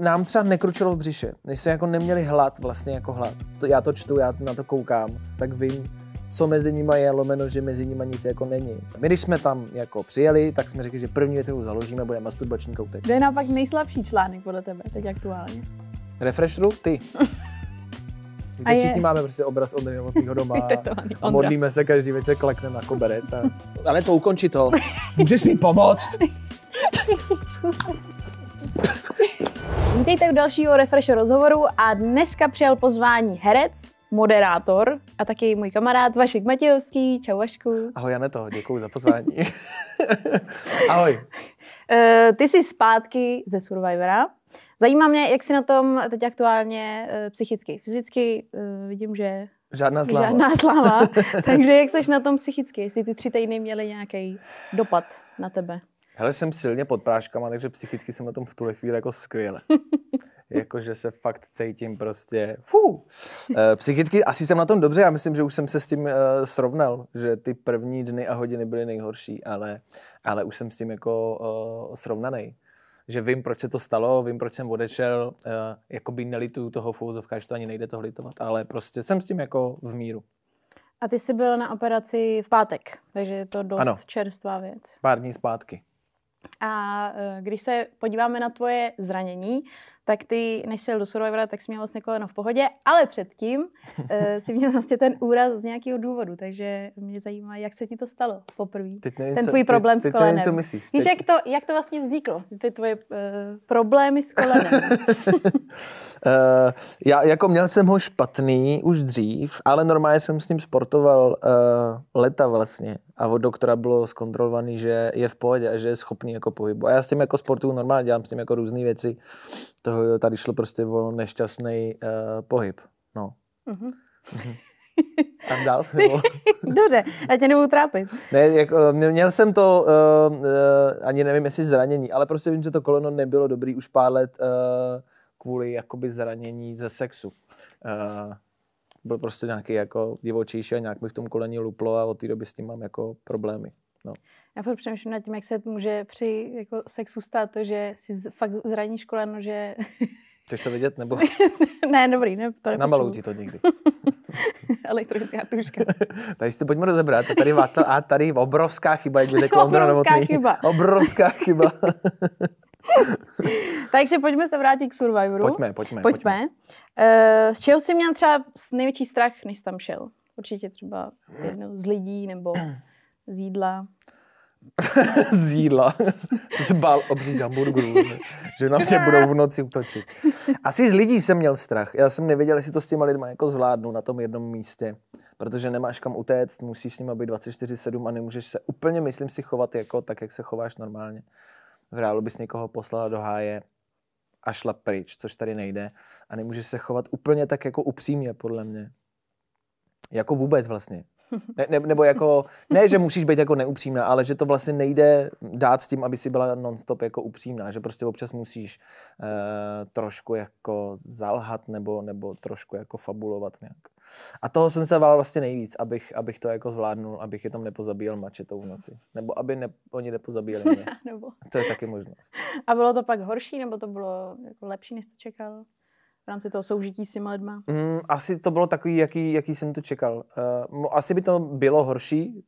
nám třeba nekručilo v břiše, než jsme jako neměli hlad, vlastně jako hlad. To, já to čtu, já na to koukám, tak vím, co mezi nimi je, lomeno, že mezi nimi nic jako není. My když jsme tam jako přijeli, tak jsme řekli, že první věc, kterou založíme, bude masturbační koutek. Kde je naopak nejslabší článek podle tebe teď aktuálně? Refreshru? Ty. Víte, a všichni máme prostě obraz od nejlepšího doma a modlíme se každý večer, klekne na koberec. A... Ale to ukončí to. Můžeš mi pomoct? Vítejte u dalšího Refresh rozhovoru a dneska přijal pozvání herec, moderátor a taky můj kamarád Vašek Matějovský. Čau Vašku. Ahoj Janeto, děkuji za pozvání. Ahoj. Eh, ty jsi zpátky ze Survivora. Zajímá mě, jak jsi na tom teď aktuálně eh, psychicky, fyzicky. Eh, vidím, že Žádná sláva. Žádná sláva. Takže jak jsi na tom psychicky? Jestli ty tři týdny měly nějaký dopad na tebe? Hele, jsem silně pod práškama, takže psychicky jsem na tom v tuhle chvíli jako skvěle. Jakože se fakt cítím prostě, fú. E, psychicky asi jsem na tom dobře, já myslím, že už jsem se s tím e, srovnal, že ty první dny a hodiny byly nejhorší, ale, ale už jsem s tím jako e, eh, srovnaný. Že vím, proč se to stalo, vím, proč jsem odešel, e, by nelituju toho fouzovka, že to ani nejde toho litovat, ale prostě jsem s tím jako v míru. A ty jsi byl na operaci v pátek, takže je to dost ano. čerstvá věc. Pár dní zpátky. A eh, když se podíváme na tvoje zranění, tak ty, než jsi jel do Survivora, tak jsi měl vlastně koleno v pohodě, ale předtím uh, si měl vlastně ten úraz z nějakého důvodu, takže mě zajímá, jak se ti to stalo poprvé. Ten co, tvůj problém teď, s kolenem. Teď nevím, co myslíš. Víš, teď... jak to, jak to vlastně vzniklo, ty tvoje uh, problémy s kolenem? uh, já jako měl jsem ho špatný už dřív, ale normálně jsem s ním sportoval uh, leta vlastně a od doktora bylo zkontrolovaný, že je v pohodě a že je schopný jako pohybu. A já s tím jako sportu normálně dělám s tím jako různé věci. To Eh, tady šlo prostě o nešťastný uh, pohyb. No. Uh-huh. Tam dál? Nebo... Dobře, já tě nebudu trápit. Ne, jako, měl jsem to, uh, uh, ani nevím, jestli zranění, ale prostě vím, že to koleno nebylo dobrý už pár let uh, kvůli jakoby zranění ze sexu. Uh, byl prostě nějaký jako divočejší a nějak mi v tom koleni luplo a od té doby s tím mám jako problémy. No já fakt přemýšlím nad tím, jak se může při jako sexu stát to, že si z, fakt zraníš koleno, že... Chceš to vidět? Nebo... ne, dobrý, ne, to Namalou ti to někdy. Elektronická tuška. tady si to pojďme rozebrat. Tady Václav A, tady obrovská chyba, jak by řekl Ondra Obrovská chyba. Obrovská chyba. Takže pojďme se vrátit k Survivoru. Pojďme, pojďme. pojďme. pojďme. Uh, z čeho jsi měl třeba největší strach, než tam šel? Určitě třeba jednou z lidí nebo z jídla. z jídla. Jsem se bál obřích hamburgerů, že na mě budou v noci utočit. Asi z lidí jsem měl strach. Já jsem nevěděl, jestli to s těma lidma jako zvládnu na tom jednom místě, protože nemáš kam utéct, musíš s nimi být 24-7 a nemůžeš se úplně, myslím si, chovat jako tak, jak se chováš normálně. V reálu bys někoho poslala do háje a šla pryč, což tady nejde. A nemůžeš se chovat úplně tak jako upřímně, podle mě. Jako vůbec vlastně. Ne, ne, nebo jako, ne, že musíš být jako neupřímná, ale že to vlastně nejde dát s tím, aby si byla nonstop jako upřímná, že prostě občas musíš e, trošku jako zalhat nebo, nebo trošku jako fabulovat nějak. A toho jsem se vál vlastně nejvíc, abych, abych to jako zvládnul, abych je tam nepozabíjel mačetou v noci. Nebo aby ne, oni nepozabíjeli mě. nebo... To je taky možnost. A bylo to pak horší, nebo to bylo jako lepší, než jsi čekal? v rámci toho soužití s těma lidma? Mm, asi to bylo takový, jaký, jaký jsem to čekal. Uh, asi by to bylo horší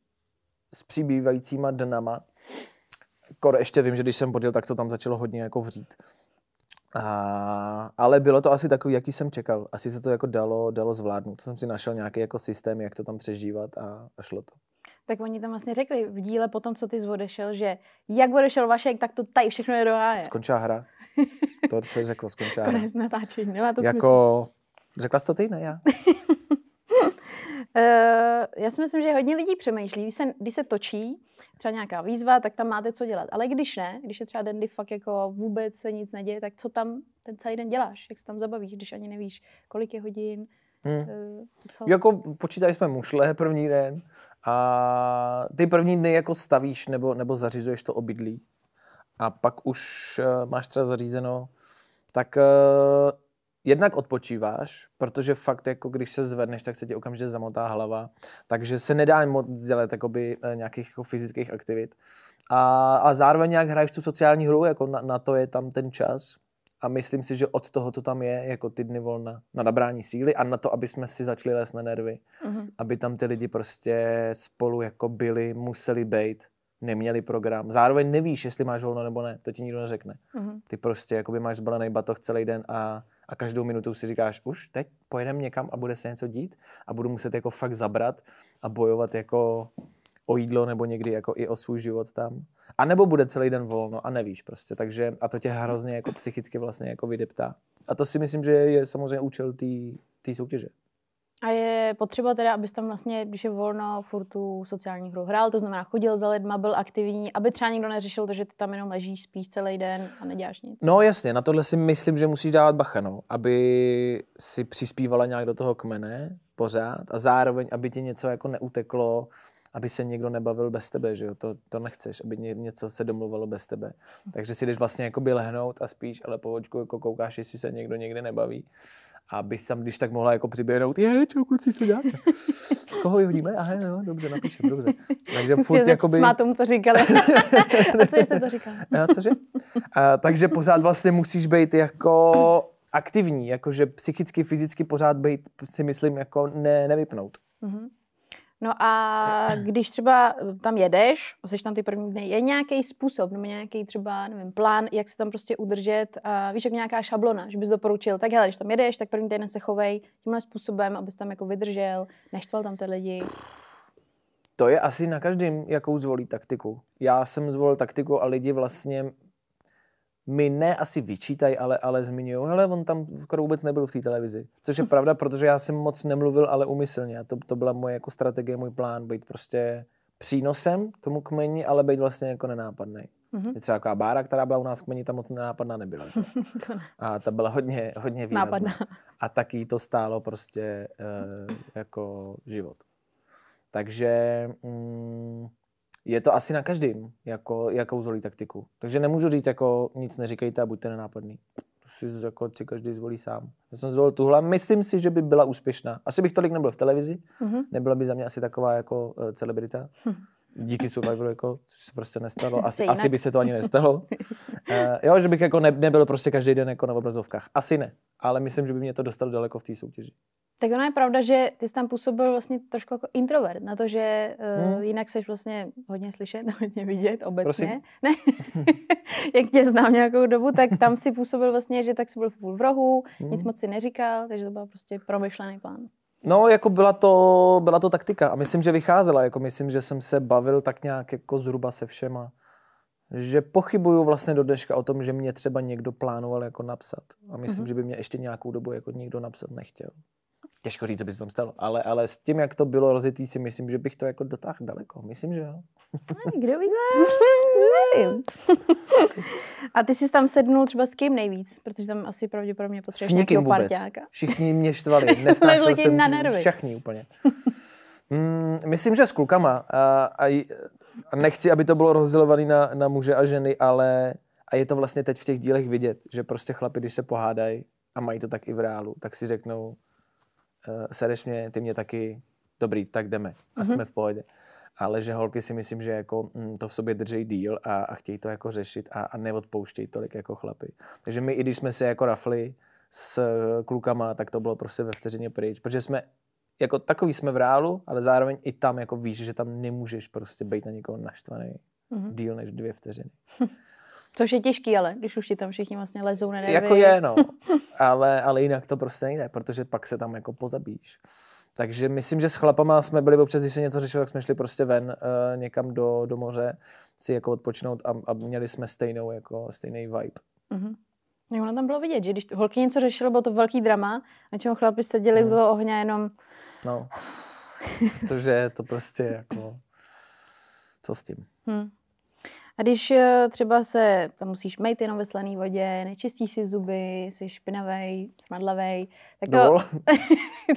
s přibývajícíma dnama. Kor ještě vím, že když jsem podjel, tak to tam začalo hodně jako vřít. A, ale bylo to asi takový, jaký jsem čekal. Asi se to jako dalo, dalo zvládnout. To jsem si našel nějaký jako systém, jak to tam přežívat a, a šlo to. Tak oni tam vlastně řekli v díle potom, co ty zvodešel že jak odešel Vašek, tak to tady všechno je do háje. Skončila hra. to se řeklo, skončá. Konec natáčení, nemá to jako... smysl. Řekla jsi to ty, ne já? Eh, já si myslím, že hodně lidí přemýšlí, když se, když se točí třeba nějaká výzva, tak tam máte co dělat. Ale když ne, když je třeba den, kdy fakt jako vůbec se nic neděje, tak co tam ten celý den děláš? Jak se tam zabavíš, když ani nevíš, kolik je hodin? Hmm. Eh, co? Jako počítali jsme mušle první den a ty první dny jako stavíš nebo, nebo zařizuješ to obydlí a pak už eh, máš třeba zařízeno, tak eh, jednak odpočíváš, protože fakt jako když se zvedneš, tak se ti okamžitě zamotá hlava, takže se nedá moc dělat jakoby, eh, nějakých jako fyzických aktivit. A, a zároveň jak hraješ tu sociální hru, jako na, na to je tam ten čas, a myslím si, že od toho to tam je, jako ty dny volna, na nabrání síly a na to, aby jsme si začali lézt na nervy. Mm-hmm. Aby tam ty lidi prostě spolu jako byli, museli být neměli program. Zároveň nevíš, jestli máš volno nebo ne, to ti nikdo neřekne. Mm-hmm. Ty prostě jakoby máš zbalený batoh celý den a, a každou minutu si říkáš, už teď pojedeme někam a bude se něco dít a budu muset jako fakt zabrat a bojovat jako o jídlo nebo někdy jako i o svůj život tam. A nebo bude celý den volno a nevíš prostě. Takže a to tě hrozně jako psychicky vlastně jako vydeptá. A to si myslím, že je samozřejmě účel té soutěže. A je potřeba teda, abys tam vlastně, když je volno, furt tu sociální hru hrál, to znamená chodil za lidma, byl aktivní, aby třeba nikdo neřešil to, že ty tam jenom ležíš, spíš celý den a neděláš nic. No jasně, na tohle si myslím, že musíš dávat bacha, no, aby si přispívala nějak do toho kmene pořád a zároveň, aby ti něco jako neuteklo, aby se někdo nebavil bez tebe, že jo? To, to nechceš, aby něco se domluvalo bez tebe. Takže si jdeš vlastně jakoby lehnout a spíš, ale po očku jako koukáš, jestli se někdo někde nebaví. A bys tam, když tak mohla jako přiběhnout, je, čau kluci, co děláte? Koho vyhodíme? Aha, no, dobře, napíšem, dobře. Takže furt Jsi jakoby... Má tomu, co říkali. a co jste to říkal? a cože? A, takže pořád vlastně musíš být jako aktivní, jakože psychicky, fyzicky pořád být, si myslím, jako ne, nevypnout. Mm-hmm. No a když třeba eh, tam jedeš, jsi tam ty první dny, je nějaký způsob, nebo nějaký třeba, nevím, plán, jak se tam prostě udržet, a víš, jak nějaká šablona, že bys doporučil, tak hele, když tam jedeš, tak první týden se chovej tímhle způsobem, abys tam jako vydržel, neštval tam ty lidi. To je asi na každém, jakou zvolí taktiku. Já jsem zvolil taktiku a lidi vlastně mi ne asi vyčítají, ale, ale zmiňují, hele, on tam skoro vůbec nebyl v té televizi. Což je pravda, protože já jsem moc nemluvil, ale umyslně. A to, to byla moje jako strategie, můj plán, být prostě přínosem tomu kmeni, ale být vlastně jako nenápadný. Mm-hmm. Je třeba bára, která byla u nás kmeni, tam moc nenápadná nebyla. Že? A ta byla hodně, hodně výrazná. Nápadná. A taky to stálo prostě e, jako život. Takže mm, je to asi na každém, jako, jakou zvolí taktiku. Takže nemůžu říct, jako nic neříkejte a buďte nenápadný. To si jako si každý zvolí sám. Já jsem zvolil tuhle, myslím si, že by byla úspěšná. Asi bych tolik nebyl v televizi, mm-hmm. nebyla by za mě asi taková jako eh, celebrita. Hm díky Survivoru, jako, což se prostě nestalo. Asi, asi by se to ani nestalo. Uh, jo, že bych jako ne, nebyl prostě každý den jako na obrazovkách. Asi ne, ale myslím, že by mě to dostalo daleko v té soutěži. Tak ona je pravda, že ty jsi tam působil vlastně trošku jako introvert, na to, že uh, hmm. jinak seš vlastně hodně slyšet, hodně vidět obecně. Prosím? Ne? Jak tě znám nějakou dobu, tak tam si působil vlastně, že tak si byl v rohu, hmm. nic moc si neříkal, takže to byl prostě promyšlený plán. No, jako byla to, byla to taktika a myslím, že vycházela. Jako myslím, že jsem se bavil tak nějak jako zhruba se všema. Že pochybuju vlastně do dneška o tom, že mě třeba někdo plánoval jako napsat. A myslím, mm-hmm. že by mě ještě nějakou dobu jako nikdo napsat nechtěl. Těžko říct, co by se tam stalo, ale, ale s tím, jak to bylo rozjetý, si myslím, že bych to jako dotáhl daleko. Myslím, že jo. Kdo ví? Nevím. A ty jsi tam sednul třeba s kým nejvíc? Protože tam asi pravděpodobně potřebuješ S vůbec. Parťáka. Všichni mě štvali. Nesnášel jsem na nervy. všechny úplně. Mm, myslím, že s klukama. A, a, a nechci, aby to bylo rozdělované na, na muže a ženy, ale a je to vlastně teď v těch dílech vidět, že prostě chlapi, když se pohádají a mají to tak i v reálu, tak si řeknou, Eh, sereš mě, ty mě taky, dobrý, tak jdeme. A mm-hmm. jsme v pohodě. Ale že holky si myslím, že jako mm, to v sobě drží díl a, a chtějí to jako řešit a, a neodpouštějí tolik jako chlapy. Takže my, i když jsme se jako rafli s eh, klukama, tak to bylo prostě ve vteřině pryč, protože jsme jako takový jsme v reálu, ale zároveň i tam jako víš, že tam nemůžeš prostě být na někoho naštvaný mm-hmm. díl než dvě vteřiny. Což je těžký, ale když už ti tam všichni vlastně lezou na nervy. Jako je, no. ale, ale jinak to prostě nejde, protože pak se tam jako pozabíš. Takže myslím, že s chlapama jsme byli občas, když se něco řešilo, tak jsme šli prostě ven uh, někam do, do moře si jako odpočinout a, a měli jsme stejnou, jako stejný vibe. Mm-hmm. Jo, no, ono tam bylo vidět, že když holky něco řešilo, bylo to velký drama, na čem chlapi seděli mm. u mhm. toho ohně jenom... No, protože to prostě jako... Co s tím? Hmm. A když eh, třeba se tam musíš mít jenom ve slané vodě, nečistíš si zuby, jsi špinavej, smradlavej, tak, to,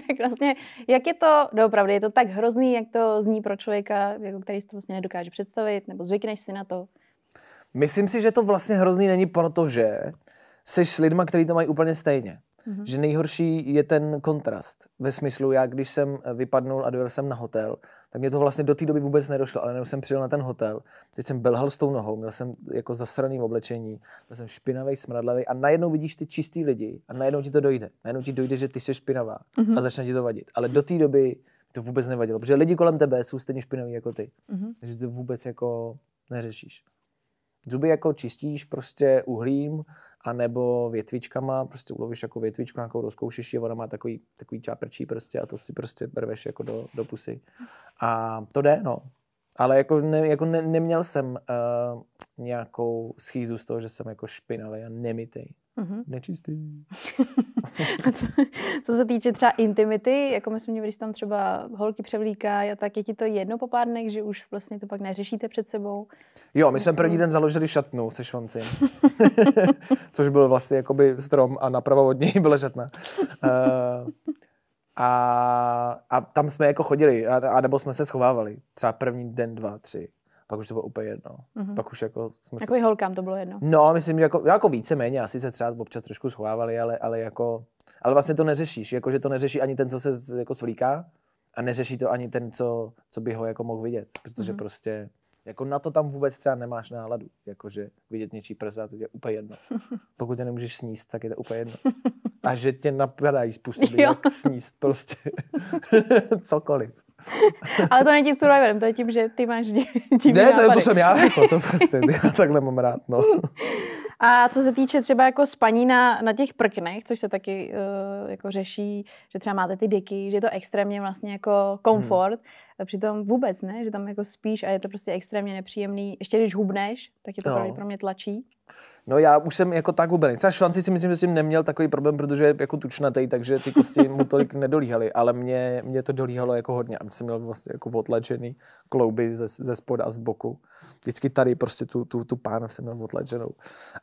tak vlastně, jak je to, doopravdy, je to tak hrozný, jak to zní pro člověka, jako který si to vlastně nedokáže představit, nebo zvykneš si na to? Myslím si, že to vlastně hrozný není, protože jsi s lidma, kteří to mají úplně stejně. Mm-hmm. Že nejhorší je ten kontrast. Ve smyslu, já když jsem eh, vypadnul a dojel jsem na hotel, tak mě to vlastně do té doby vůbec nedošlo, ale jenom jsem přijel na ten hotel, teď jsem belhal s tou nohou, měl jsem jako zasraný v oblečení, byl jsem špinavý, smradlavý a najednou vidíš ty čistý lidi a najednou ti to dojde. Najednou ti dojde, že ty jsi špinavá mm-hmm. a začne ti to vadit. Ale do té doby to vůbec nevadilo, protože lidi kolem tebe jsou stejně špinaví jako ty. Mm-hmm. Takže to vůbec jako neřešíš. Zuby jako čistíš prostě uhlím, anebo větvičkama, prostě ulovíš jako větvičku, nějakou rozkoušíš ona má takový, takový čáprčí prostě a to si prostě berveš jako do, do pusy. A to jde, no. Ale jako, ne, jako ne, neměl jsem uh, nějakou schýzu z toho, že jsem jako špinavý a nemitej. Mm-hmm. Nečistý. co, co se týče třeba intimity, jako myslím, že když tam třeba holky převlíká, a tak, je ti to jedno po pár dnech, že už vlastně to pak neřešíte před sebou? Jo, my jsme první den založili šatnu se švancím, což byl vlastně jakoby strom a napravo od něj byla šatna. Uh, a, a tam jsme jako chodili, a, a nebo jsme se schovávali, třeba první den, dva, tři pak už to bylo úplně jedno. Mm-hmm. Pak už jako jsme jako se... holkám to bylo jedno. No, myslím, že jako, jako víceméně, asi se třeba občas trošku schovávali, ale, ale jako, ale vlastně to neřešíš, jako že to neřeší ani ten, co se jako svlíká a neřeší to ani ten, co, co by ho jako mohl vidět, protože mm-hmm. prostě jako na to tam vůbec třeba nemáš náladu, jakože vidět něčí prsa, to je úplně jedno. Pokud tě nemůžeš sníst, tak je to úplně jedno. A že tě napadají způsoby, jak sníst prostě cokoliv. Ale to není tím survivorem, to je tím, že ty máš divný Ne, to, je, to jsem já, jako, to prostě, já takhle mám rád, no. A co se týče třeba jako spaní na, na těch prknech, což se taky uh, jako řeší, že třeba máte ty deky, že je to extrémně vlastně jako komfort, hmm. přitom vůbec ne, že tam jako spíš a je to prostě extrémně nepříjemný. Ještě když hubneš, tak je to no. pro mě tlačí. No já už jsem jako tak hubený. Třeba Švanci si myslím, že s tím neměl takový problém, protože je jako tučnatý, takže ty kosti mu tolik nedolíhaly, ale mě, mě to dolíhalo jako hodně. A jsem měl vlastně jako otlačený klouby ze, ze spoda a z boku. Vždycky tady prostě tu, tu, tu pánu jsem měl otlačenou.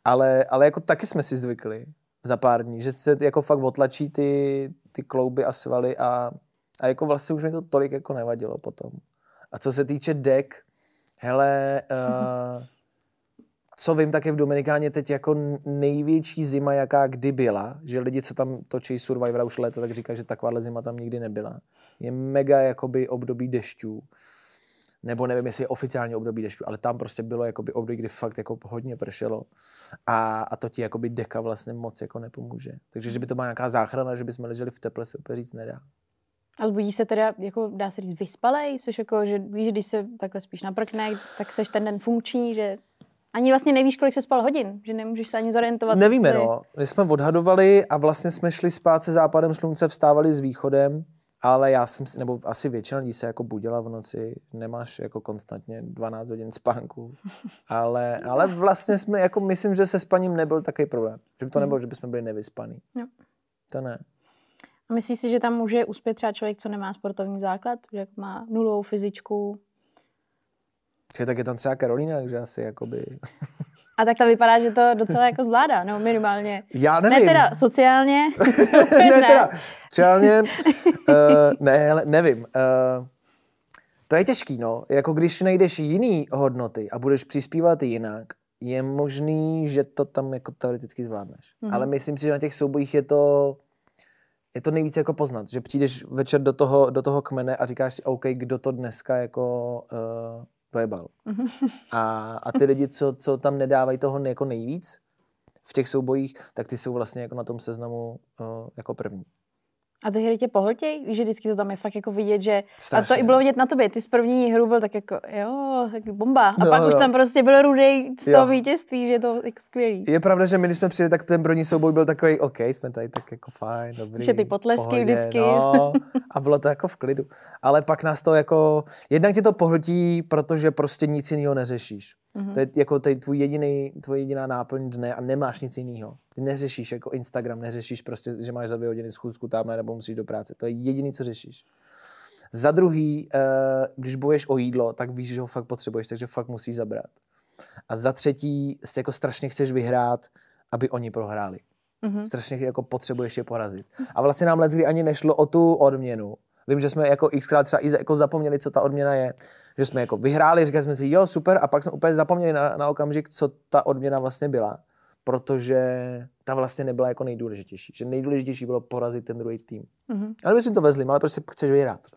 Ale, ale jako taky jsme si zvykli za pár dní, že se jako fakt otlačí ty, ty klouby a svaly a, a jako vlastně už mi to tolik jako nevadilo potom. A co se týče dek, hele, uh, co vím, tak je v Dominikáně teď jako největší zima, jaká kdy byla, že lidi, co tam točí Survivor už léta, tak říkají, že takováhle zima tam nikdy nebyla. Je mega jakoby období dešťů nebo nevím, jestli je oficiálně období dešťů, ale tam prostě bylo jakoby období, kdy fakt jako hodně pršelo a, a to ti jakoby deka vlastně moc jako nepomůže. Takže, že by to byla nějaká záchrana, že bychom leželi v teple, se úplně říct nedá. A zbudíš se teda, jako dá se říct, vyspalej, což jako, že víš, když se takhle spíš naprkne, tak seš ten den funkční, že ani vlastně nevíš, kolik se spal hodin, že nemůžeš se ani zorientovat. Nevíme, no. My jsme odhadovali a vlastně jsme šli spát se západem slunce, vstávali s východem, ale já jsem si, nebo asi většina lidí se jako budila v noci, nemáš jako konstantně 12 hodin spánku, ale, ale vlastně jsme, jako myslím, že se spaním nebyl takový problém, že by to hmm. nebylo, že bychom byli nevyspaní. No. To ne. A myslíš si, že tam může uspět třeba člověk, co nemá sportovní základ, že jako má nulovou fyzičku, že tak je tam třeba Karolina, takže asi jakoby... A tak to vypadá, že to docela jako zvládá, no minimálně. Já nevím. Ne teda sociálně. ne, ne teda sociálně, uh, ne, nevím. Uh, to je těžký, no. Jako když najdeš jiný hodnoty a budeš přispívat jinak, je možný, že to tam jako teoreticky zvládneš. Mm-hmm. Ale myslím si, že na těch soubojích je to je to nejvíce jako poznat, že přijdeš večer do toho, do toho kmene a říkáš si, OK, kdo to dneska jako uh, dojebal. Mhm. A, a ty lidi, co, co tam nedávají toho jako nejvíc v těch soubojích, tak ty jsou vlastně jako na tom seznamu uh, jako první. A ty hry tě pohltěj, že vždycky to tam je fakt jako vidět, že... Strašně. A to i bylo vidět na tobě, ty z první hru byl tak jako, jo, tak bomba. A no, pak no. už tam prostě byl rudej z toho jo. vítězství, že to jako skvělý. Je pravda, že my, když jsme přijeli, tak ten první souboj byl takový, OK, jsme tady tak jako fajn, dobrý. Že ty potlesky pohodě, vždycky. No, a bylo to jako v klidu. Ale pak nás to jako... Jednak tě to pohltí, protože prostě nic jiného neřešíš. Mm-hmm. To je jako tady tvůj jediný, tvoje jediná náplň dne a nemáš nic jiného. Ty neřešíš jako Instagram, neřešíš prostě, že máš za dvě hodiny schůzku tamhle nebo musíš do práce. To je jediný, co řešíš. Za druhý, eh, když boješ o jídlo, tak víš, že ho fakt potřebuješ, takže fakt musíš zabrat. A za třetí, jako strašně chceš vyhrát, aby oni prohráli. Mm-hmm. Strašně jako potřebuješ je porazit. A vlastně nám let, kdy ani nešlo o tu odměnu. Vím, že jsme jako xkrát třeba i jako zapomněli, co ta odměna je že jsme jako vyhráli, říkali jsme si, jo, super, a pak jsme úplně zapomněli na, na okamžik, co ta odměna vlastně byla, protože ta vlastně nebyla jako nejdůležitější, že nejdůležitější bylo porazit ten druhý tým. Mm-hmm. Ale my jsme to vezli, ale prostě chceš vyhrát.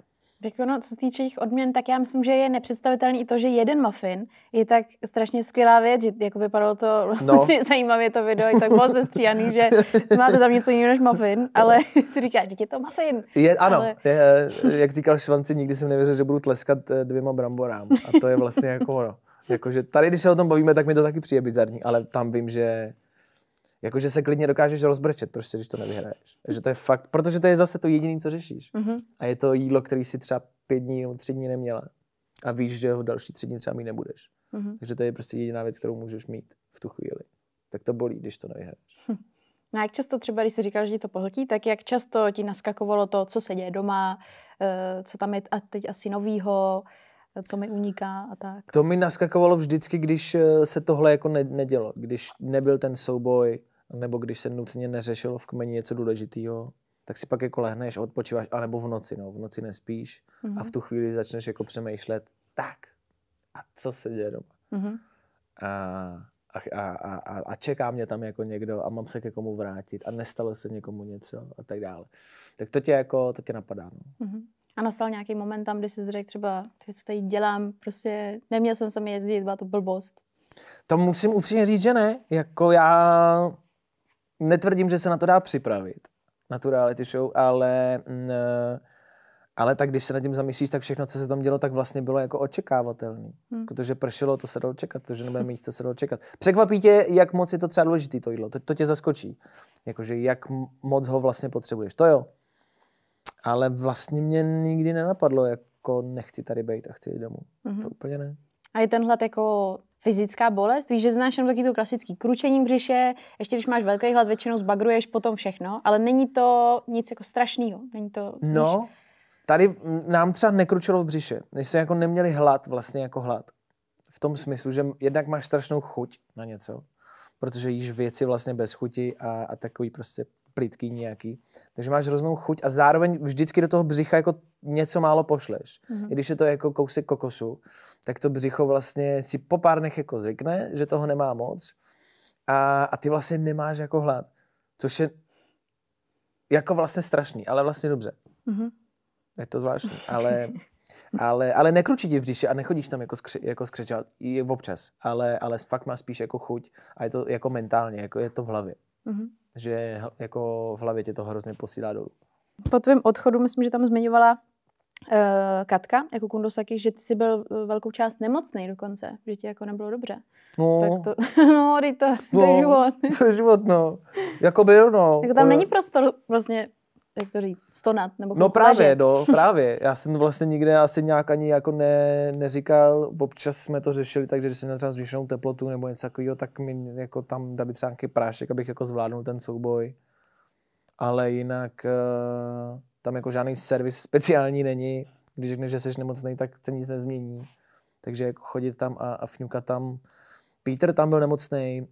Tak ono, co se týče jejich odměn, tak já myslím, že je nepředstavitelný i to, že jeden muffin je tak strašně skvělá věc, že jako vypadalo to no. zajímavě to video, je tak moc sestříhaný, že máte tam něco jiného než muffin, ale no. si říkáš, že je to muffin. Je, ano, ale... je, eh, jak říkal Švanci, nikdy jsem nevěřil, že budu tleskat eh, dvěma bramborám a to je vlastně jako ono. Jakože tady, když se o tom bavíme, tak mi to taky přijde bizarní, ale tam vím, že Jakože se klidně dokážeš rozbrčet, prostě, když to nevyhraješ. Že to je fakt, protože to je zase to jediné, co řešíš. Mm-hmm. A je to jídlo, který si třeba pět dní nebo tři dní neměla. A víš, že ho další tři dní třeba mít nebudeš. Mm-hmm. Takže to je prostě jediná věc, kterou můžeš mít v tu chvíli. Tak to bolí, když to nevyhraješ. Hm. No a jak často třeba, když jsi říkal, že ti to pohltí, tak jak často ti naskakovalo to, co se děje doma, eh, co tam je a teď asi novýho, eh, co mi uniká a tak? To mi naskakovalo vždycky, když eh, se tohle jako ne- nedělo. Když nebyl ten souboj, nebo když se nutně neřešilo v kmeni něco důležitého, tak si pak jako lehneš, odpočíváš, anebo v noci, no, v noci nespíš mm-hmm. a v mhm. tu chvíli začneš jako přemýšlet, tak, a co se děje doma? Mm-hmm. A, a, a, a, a čeká mě tam jako někdo a mám se ke komu vrátit a nestalo se někomu něco a tak dále. Tak to tě jako, to tě napadá, no. Mm-hmm. A nastal nějaký moment tam, kdy jsi řekl třeba, že co tady dělám, prostě neměl jsem mi jezdit, byla to blbost. To musím upřímně říct, že ne. Jako já netvrdím, že se na to dá připravit, na tu reality show, ale, mm, eh, ale tak když se nad tím zamyslíš, tak všechno, co se tam dělo, tak vlastně bylo jako očekávatelné. Hmm. Protože pršelo, to se dalo čekat, to, že nebudeme mít, to se dalo čekat. Překvapí tě, jak moc je to třeba důležité to jídlo, to, to tě zaskočí. Jakože jak moc ho vlastně potřebuješ, to jo. Ale vlastně mě nikdy nenapadlo, jako nechci tady být a chci jít domů. hmm To mhm. úplně ne. A je tenhle jako fyzická bolest? Víš, že znáš jenom taky to klasický kručení břiše, ještě když máš velký hlad, většinou zbagruješ potom všechno, ale není to nic jako strašného. Není to, no, víš... tady nám třeba nekručilo v břiše. My jsme jako neměli hlad, vlastně jako hlad. V tom smyslu, že jednak máš strašnou chuť na něco, protože jíš věci vlastně bez chuti a, a takový prostě plitký nějaký, takže máš hroznou chuť a zároveň vždycky do toho břicha jako něco málo pošleš. Mm-hmm. I když je to jako kousek kokosu, tak to břicho vlastně si po pár dnech jako zvykne, že toho nemá moc a, a ty vlastně nemáš jako hlad, což je jako vlastně strašný, ale vlastně dobře. Mm-hmm. Je to zvláštní, ale, ale, ale nekručí ti v říši a nechodíš tam jako, skři, jako skřečat občas, ale, ale fakt má spíš jako chuť a je to jako mentálně, jako je to v hlavě. Mm-hmm že jako v hlavě tě to hrozně posílá dolů. Po tvém odchodu, myslím, že tam zmiňovala uh, Katka, jako Kundosaki, že ty jsi byl eh, velkou část nemocný dokonce, že ti jako nebylo dobře. No, tak to, no, to, no, to je no. život. To je život, no. Jako byl, no. Jako tam ale... není prostor vlastně jak to říct, stonat? Nebo no právě, no právě. Já jsem vlastně nikde asi nějak ani jako ne, neříkal, občas jsme to řešili, takže když jsem měl třeba zvýšenou teplotu nebo něco takového, tak mi jako tam dali třeba nějaký prášek, abych jako zvládnul ten souboj. Ale jinak eh, tam jako žádný servis speciální není. Když řekneš, že jsi nemocný, tak se nic nezmění. Takže jako chodit tam a, a fňukat tam. Peter tam byl nemocný,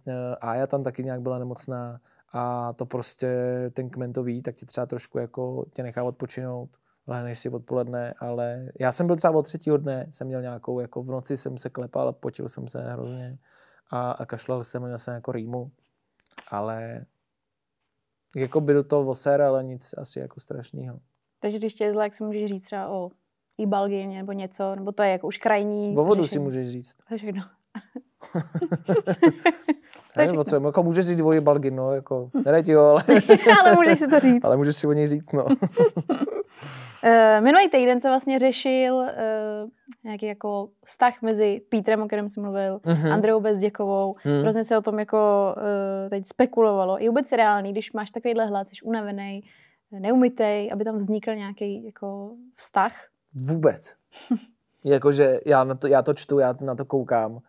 eh, já tam taky nějak byla nemocná a to prostě ten kmen to ví, tak ti třeba trošku jako tě nechá odpočinout, lehneš si odpoledne, ale já jsem byl třeba od třetího dne, jsem měl nějakou, jako v noci jsem se klepal, potil jsem se hrozně a, a kašlal jsem, měl jsem jako rýmu, ale jako byl to voser, ale nic asi jako strašného. Takže když tě je zle, jak si můžeš říct třeba o i balgyně nebo něco, nebo to je jako už krajní. O vodu řešení. si můžeš říct. To všechno. To Nevím, o co, jako můžeš říct dvojbalgin, no, jako, hm. teda ti jo, ale... ale můžeš si to říct. ale můžeš si o něj říct, no. Eh, minulý týden se vlastně řešil uh, nějaký jako vztah mezi Pítrem, o kterém jsem mluvil, mm-hmm. Andreou Bezděkovou. Mm. Hrozně se o tom jako uh, teď spekulovalo. Je vůbec reálný, když máš takovýhle hlad, jsi unavený, neumytej, aby tam vznikl nějaký jako vztah? Vůbec. Jakože já, na to, já to čtu, já na to koukám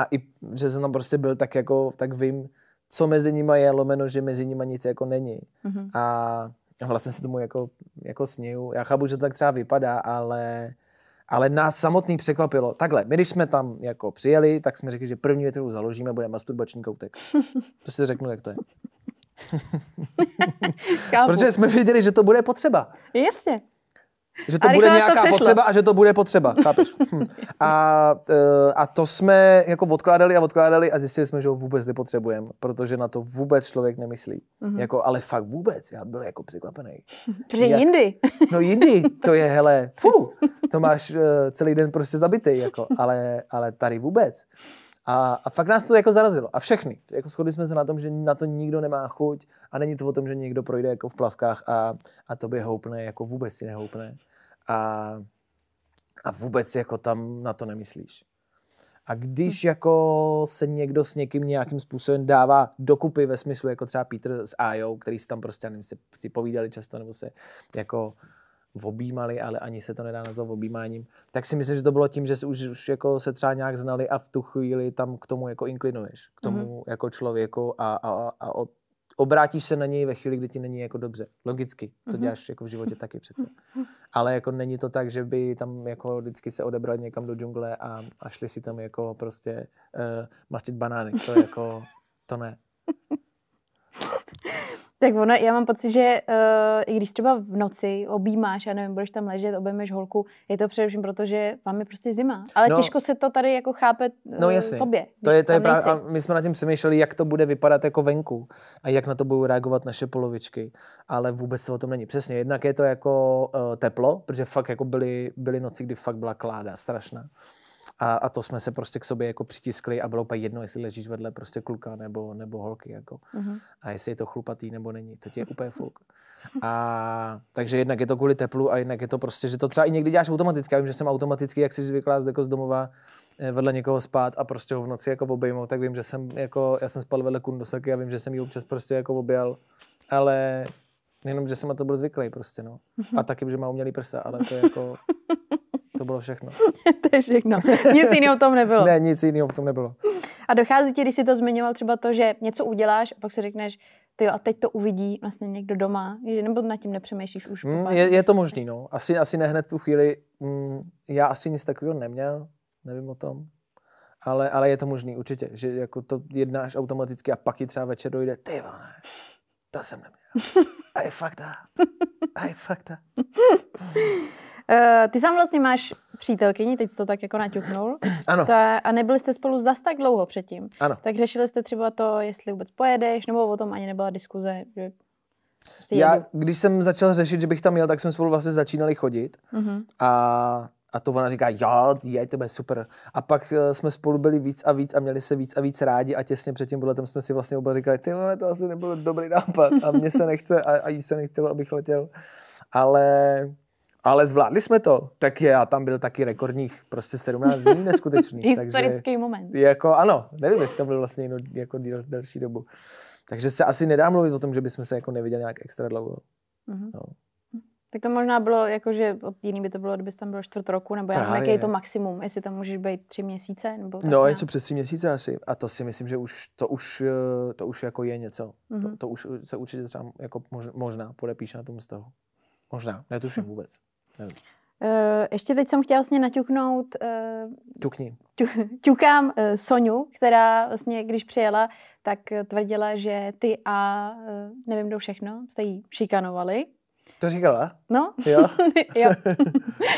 a i, že jsem tam prostě byl, tak jako, tak vím, co mezi nimi je, lomeno, že mezi nimi nic jako není. Mm-hmm. A vlastně se tomu jako, jako směju. Já chápu, že to tak třeba vypadá, ale, ale nás samotný překvapilo. Takhle, my když jsme tam jako přijeli, tak jsme řekli, že první věc, kterou založíme, bude masturbační koutek. To si řeknu, jak to je. Protože jsme věděli, že to bude potřeba. Jasně. Že to a bude nějaká to potřeba a že to bude potřeba, chápeš? Hm. a, e, a to jsme jako odkládali a odkládali a zjistili jsme, že ho vůbec nepotřebujeme, protože na to vůbec člověk nemyslí. Mm-hmm. Jako, ale fakt vůbec, já byl jako překvapený. Protože Jak, jindy. No jindy, to je, hele, fu, to máš uh, celý den prostě zabitý, jako, ale, ale tady vůbec. A, a fakt nás to jako zarazilo. A všechny. Jako shodli jsme se na tom, že na to nikdo nemá chuť a není to o tom, že někdo projde jako v plavkách a, a by houpne, jako vůbec ti nehoupne. A, a vůbec jako tam na to nemyslíš. A když hm. jako se někdo s někým nějakým způsobem dává dokupy ve smyslu jako třeba Peter s Ajo, který si tam prostě nevím, si, si povídali často, nebo se jako objímali, ale ani se to nedá nazvat objímáním, tak si myslím, že to bylo tím, že už, už jako se třeba nějak znali a v tu chvíli tam k tomu jako inklinuješ, k tomu mm-hmm. jako člověku a, a, a od, obrátíš se na něj ve chvíli, kdy ti není jako dobře. Logicky, to mm-hmm. děláš jako v životě taky přece. Ale jako není to tak, že by tam jako vždycky se odebrali někam do džungle a, a šli si tam jako prostě uh, mastit banány. To jako, to ne tak ono, já mám pocit, že uh, i když třeba v noci objímáš, já nevím, budeš tam ležet, obejmeš holku, je to především proto, že vám je prostě zima. Ale no, těžko se to tady jako chápe eh, no, jasně. tobě. To je, to je právě, a my jsme na tím přemýšleli, jak to bude vypadat jako venku a jak na to budou reagovat naše polovičky. Ale vůbec to o tom není. Přesně, jednak je to jako uh, teplo, protože fakt jako byly, byly noci, kdy fakt byla kláda strašná. A, a to jsme se prostě k sobě jako přitiskli a bylo úplně jedno, jestli ležíš vedle prostě kluka nebo, nebo holky. Jako. Uh-huh. A jestli je to chlupatý nebo není, to tě je úplně fuk. A, takže jednak je to kvůli teplu a jednak je to prostě, že to třeba i někdy děláš automaticky. Já vím, že jsem automaticky, jak jsi zvyklá jako z domova, eh, vedle někoho spát a prostě ho v noci jako obejmout, tak vím, že jsem jako, já jsem spal vedle kundosaky a vím, že jsem ji občas prostě jako objal, ale jenom, že jsem na to byl zvyklý prostě, no. Mhm. A taky, že má umělý prsa, ale to je jako... To bylo všechno. to je všechno. Nic jiného v tom nebylo. ne, nic jiného v tom nebylo. A dochází ti, když si to zmiňoval, třeba to, že něco uděláš a pak si řekneš, ty jo, a teď to uvidí vlastně někdo doma, nebo nad tím nepřemýšlíš už. Mm, je, je, to možný, no. Asi, asi hned tu chvíli, mm, já asi nic takového neměl, nevím o tom. Ale, ale je to možný určitě, že jako to jednáš automaticky a pak ji třeba večer dojde, ty vole, to jsem neměl. I fucked up. I fucked up. Eh, ty sám vlastně máš přítelkyni, teď jsi to tak jako naťuknul. Ano. Ta, a nebyli jste spolu zas tak dlouho předtím. Ano. Tak řešili jste třeba to, jestli vůbec pojedeš, nebo o tom ani nebyla diskuze. Že já, když jsem začal řešit, že bych tam jel, tak jsme spolu vlastně začínali chodit. Uh-huh. A, a to ona říká, jo, je, to super. A pak eh, jsme spolu byli víc a víc a měli se víc a víc rádi a těsně před tím letem jsme si vlastně oba říkali, ty to asi nebyl dobrý nápad a mně se nechce a, a jí se nechtělo, abych letěl. Ale ale zvládli jsme to. Tak je a tam byl taky rekordních prostě 17 dní neskutečný. Historický takže, moment. Jako, ano, nevím, jestli to byl vlastně jenom jako del, delší dobu. Takže se asi nedá mluvit o tom, že bychom se jako neviděli nějak extra dlouho. Mm-hmm. No. Tak to možná bylo, jako od jiný by to bylo, kdyby tam bylo čtvrt roku, nebo jak, jaký je to maximum, jestli tam můžeš být tři měsíce? Nebo tak no, něco přes tři měsíce asi. A to si myslím, že už to už, eh, to už jako je něco. Mm-hmm. To, mhm. to, už se určitě třeba jako možná podepíš na tom vztahu. Možná, netuším hm. vůbec. Nevím. Eh, ještě teď jsem chtěla vlastně naťuknout... Eh, Tukni. Ťukám eh, Soňu, která vlastně, když přijela, tak tvrdila, že ty a nevím, kdo všechno jste jí šikanovali. To říkala? No. Jo. jo.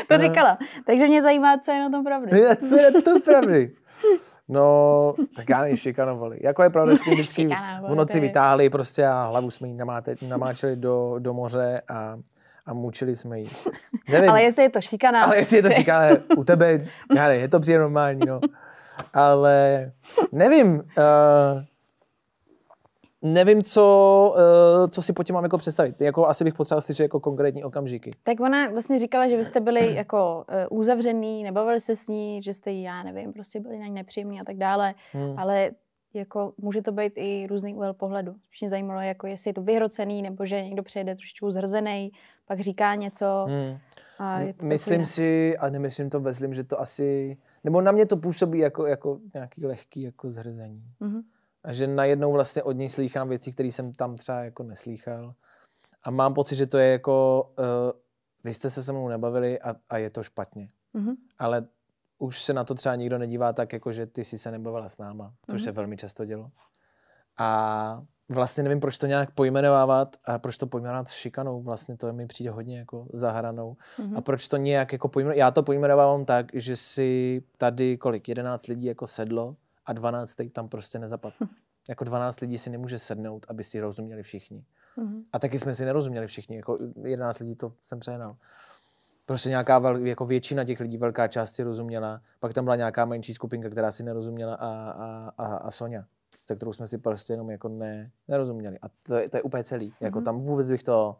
to říkala. Takže mě zajímá, co je na tom pravdy. Je, co je na tom pravdy? No, tak já nejsi šikanovali. Jako je pravda, že jsme v noci vytáhli prostě a hlavu jsme jí namáčeli do, do moře a a mučili jsme ji. Nevím. ale jestli je to šikana. Ale jestli je to šikana, u tebe, já ne, je to přijde normální, no. Ale nevím, uh, nevím, co, uh, co si po tím mám jako představit. Jako asi bych potřeboval slyšet jako konkrétní okamžiky. Tak ona vlastně říkala, že vy jste byli jako uh, uzavřený, nebavili se s ní, že jste jí, já nevím, prostě byli na ní nepříjemní a tak dále, hmm. ale jako může to být i různý úhel pohledu. Spíš mě zajímalo, jako jestli je to vyhrocený, nebo že někdo přijede trošičku zhrzený, pak říká něco. Hmm. A je to myslím si, a nemyslím to vezlím, že to asi, nebo na mě to působí jako, jako nějaký lehký jako zhrzení. Mm-hmm. A že najednou vlastně od něj slýchám věci, které jsem tam třeba jako neslýchal. A mám pocit, že to je jako, uh, vy jste se se mnou nebavili a, a je to špatně. Mm-hmm. Ale už se na to třeba nikdo nedívá tak, jako že ty jsi se nebavila s náma, což mm-hmm. se velmi často dělo. A vlastně nevím, proč to nějak pojmenovávat a proč to pojmenovat s šikanou, vlastně to mi přijde hodně jako zahranou. Mm-hmm. A mhm. proč to nějak jako pojmenovávám, já to pojmenovávám tak, že si tady kolik, 11 lidí jako sedlo a 12 tam prostě nezapadlo. Mm-hmm. Jako 12 lidí si nemůže sednout, aby si rozuměli všichni. Mm-hmm. A taky jsme si nerozuměli všichni, jako 11 lidí to jsem přejenal prostě nějaká vel, jako většina těch lidí, velká část si rozuměla, pak tam byla nějaká menší skupinka, která si nerozuměla a, a, a, a Sonja, se kterou jsme si prostě jenom jako ne, nerozuměli. A to je, to je úplně celý. Mm-hmm. Jako mhm. tam vůbec bych to,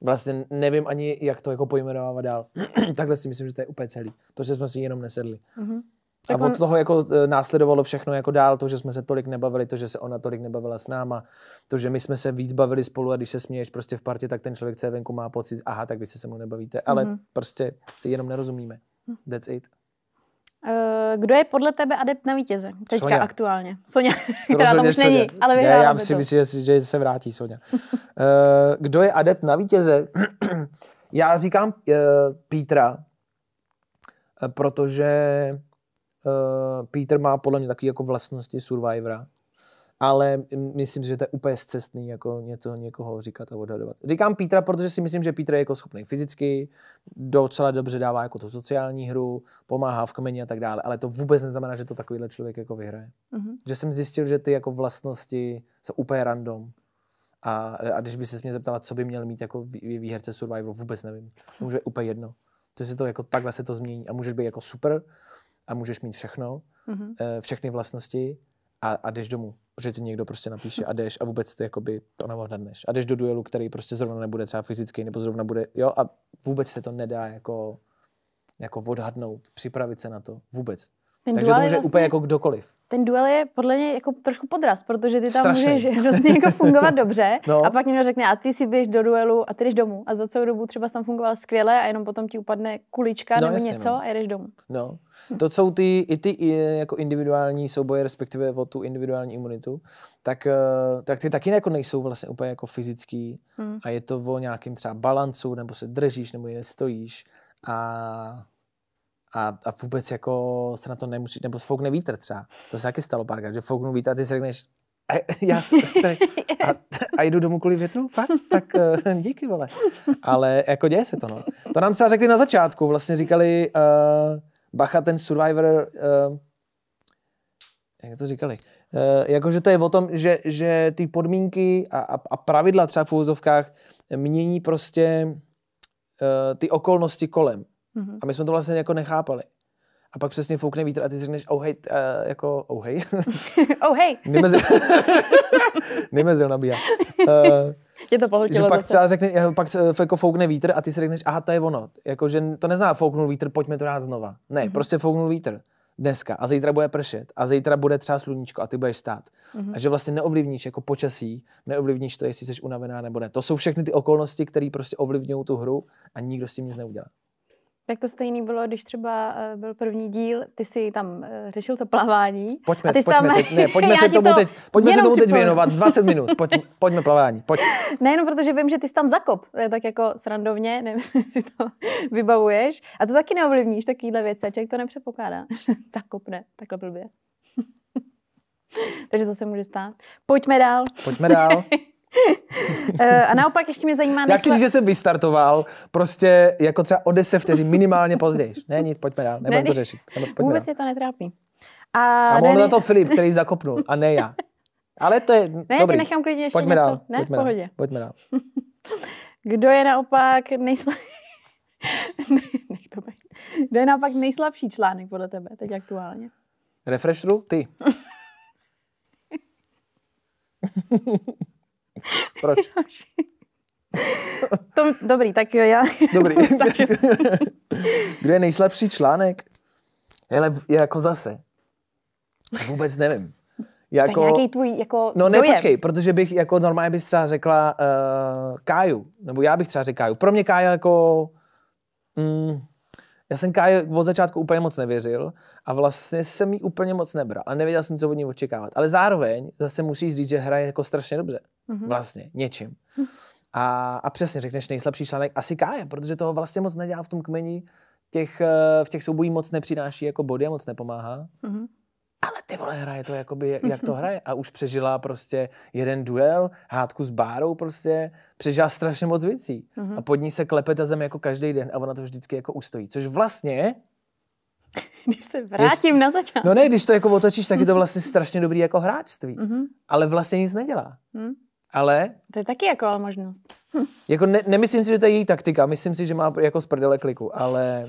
vlastně nevím ani, jak to jako pojmenovávat dál. Takhle si myslím, že to je úplně celý, protože jsme si jenom nesedli. Mm-hmm. Tak a on... od toho jako e, následovalo všechno jako dál, to, že jsme se tolik nebavili, to, že se ona tolik nebavila s náma, to, že my jsme se víc bavili spolu a když se směješ prostě v partě, tak ten člověk, co je venku, má pocit, aha, tak vy se se mnou nebavíte, ale mm-hmm. prostě si jenom nerozumíme. Mhm. That's it. Eh, kdo je podle tebe adept na vítěze? Teďka Sonia. aktuálně. Sonja, která tam už Sonia. není, ale vyhrála Já, si myslím, že, že se vrátí Sonja. Eh, kdo je adept na vítěze? já říkám uh, Pítra, protože Eh, Peter má podle mě takové jako vlastnosti Survivora, ale myslím si, že to je úplně zcestný jako něco někoho říkat a odhadovat. Říkám Petra, protože si myslím, že Petr je jako schopný fyzicky, docela dobře dává jako tu sociální hru, pomáhá v kmeni a tak dále, ale to vůbec neznamená, že to takovýhle člověk jako vyhraje. Mm-hmm. Že jsem zjistil, že ty jako vlastnosti jsou úplně random. A, a když by se mě zeptala, co by měl mít jako výherce survivor, vůbec nevím. To může být úplně jedno. To se to jako takhle se to změní a můžeš být jako super a můžeš mít všechno, mm-hmm. všechny vlastnosti a, a jdeš domů. Protože ti někdo prostě napíše a jdeš a vůbec ty jakoby to neohledneš. A jdeš do duelu, který prostě zrovna nebude třeba fyzický, nebo zrovna bude, jo, a vůbec se to nedá jako, jako odhadnout, připravit se na to, vůbec. Ten Takže to může vlastně, úplně jako kdokoliv. Ten duel je podle mě jako trošku podraz, protože ty tam Strašný. můžeš vlastně jako fungovat dobře no. a pak někdo řekne, a ty si běž do duelu a ty jdeš domů. A za celou dobu třeba tam fungoval skvěle a jenom potom ti upadne kulička no, nebo jasně, něco no. a jdeš domů. No, to jsou ty, i ty jako individuální souboje, respektive o tu individuální imunitu, tak, eh, tak ty taky jako nejsou vlastně úplně jako fyzický hmm. a je to o nějakém třeba balancu, nebo se držíš, nebo je stojíš a a, a vůbec jako se na to nemusí, nebo foukne vítr třeba. To se taky stalo párkrát, že fouknu vítr a ty si řekneš, a, eh, eh, já se, tady, a, a, jdu domů kvůli větru? Fakt? Tak eh, díky, vole. Ale jako děje se to, no. To nám třeba řekli na začátku, vlastně říkali, uh, bacha, ten Survivor, uh, jak to říkali, uh, jakože to je o tom, že, že ty podmínky a, a, a pravidla třeba v úzovkách mění prostě uh, ty okolnosti kolem. Mm-hmm. A my jsme to vlastně jako nechápali. A pak přesně foukne vítr a ty řekneš, oh hej, uh, jako, oh hej. oh hej. Nimezel, Nimezel nabíhá. Uh, eh, je to pohltilo že pak zase. třeba řekne, eh, pak eh, jako foukne vítr a ty si řekneš, aha, to je ono. Jako, že to nezná fouknul vítr, pojďme to dát znova. Ne, mm-hmm. prostě fouknul vítr dneska a zítra bude pršet a zítra bude třeba sluníčko a ty budeš stát. Mm-hmm. A že vlastně neovlivníš jako počasí, neovlivníš to, jestli jsi unavená nebo ne. To jsou všechny ty okolnosti, které prostě ovlivňují tu hru a nikdo s tím nic neudělá. Tak to stejný bylo, když třeba eh, byl první díl, ty jsi tam eh, řešil to plavání. Pojďme, a ty pojďme, tam... teď, ne, pojďme se tomu, to teď, pojďme se tomu teď věnovat, 20 minut, pojď, pojďme plavání, pojď. Nejenom protože vím, že ty jsi tam zakop, eh, tak jako srandovně, nevím, jestli si to vybavuješ. A to taky neovlivníš, takovýhle věce, člověk to nepřepokládá. Zakopne, takhle blbě. Takže to se může stát. Pojďme dál. Pojďme dál. Eh, a naopak ještě mě zajímá... Já chci říct, že jsem vystartoval prostě jako třeba o 10 vteřin minimálně později. Ne, nic, pojďme dál, nebudeme ne, to řešit. Nebo, vůbec mě to netrápí. A, a mohl na to Filip, který zakopnul, a ne já. Ale to je Ne, dobrý. nechám klidně ještě pojďme něco. Dál, ne, pojďme pohodě. Dál, pojďme dál. Kdo je naopak nejslabší? Kdo je naopak nejslabší článek podle tebe teď aktuálně? Refreshru? Ty. Proč? Tom, dobrý, tak jo, já... Dobrý. Kdo je nejslabší článek? Hele, jako zase. Vůbec nevím. Jako, nějaký tvůj jako No ne, dojem. počkej, protože bych jako normálně bys třeba řekla uh, Káju, nebo já bych třeba řekla Káju. Pro mě Kája jako... Mm, já jsem Káji od začátku úplně moc nevěřil a vlastně jsem jí úplně moc nebral a nevěděl jsem, co od ní očekávat. Ale zároveň zase musíš říct, že hraje jako strašně dobře. Mm-hmm. Vlastně, něčím. Mhm. A, a přesně řekneš nejslabší článek asi Káje, protože toho vlastně moc nedělá v tom kmeni, těch, eh, v těch soubojích moc nepřináší jako body a moc nepomáhá. Mm-hmm ale ty vole, hraje to jakoby, jak to hraje. A už přežila prostě jeden duel, hádku s Bárou prostě, přežila strašně moc věcí. Mm-hmm. A pod ní se klepe ta zem jako každý den a ona to vždycky jako ustojí. Což vlastně když se vrátím Jest... na začátek. No ne, když to jako otočíš, tak je to vlastně strašně dobrý jako hráčství. Mm-hmm. Ale vlastně nic nedělá. Mm. Ale... To je taky jako možnost. Hm. jako ne, nemyslím si, že to je její taktika. Myslím si, že má jako z prdele kliku. Ale,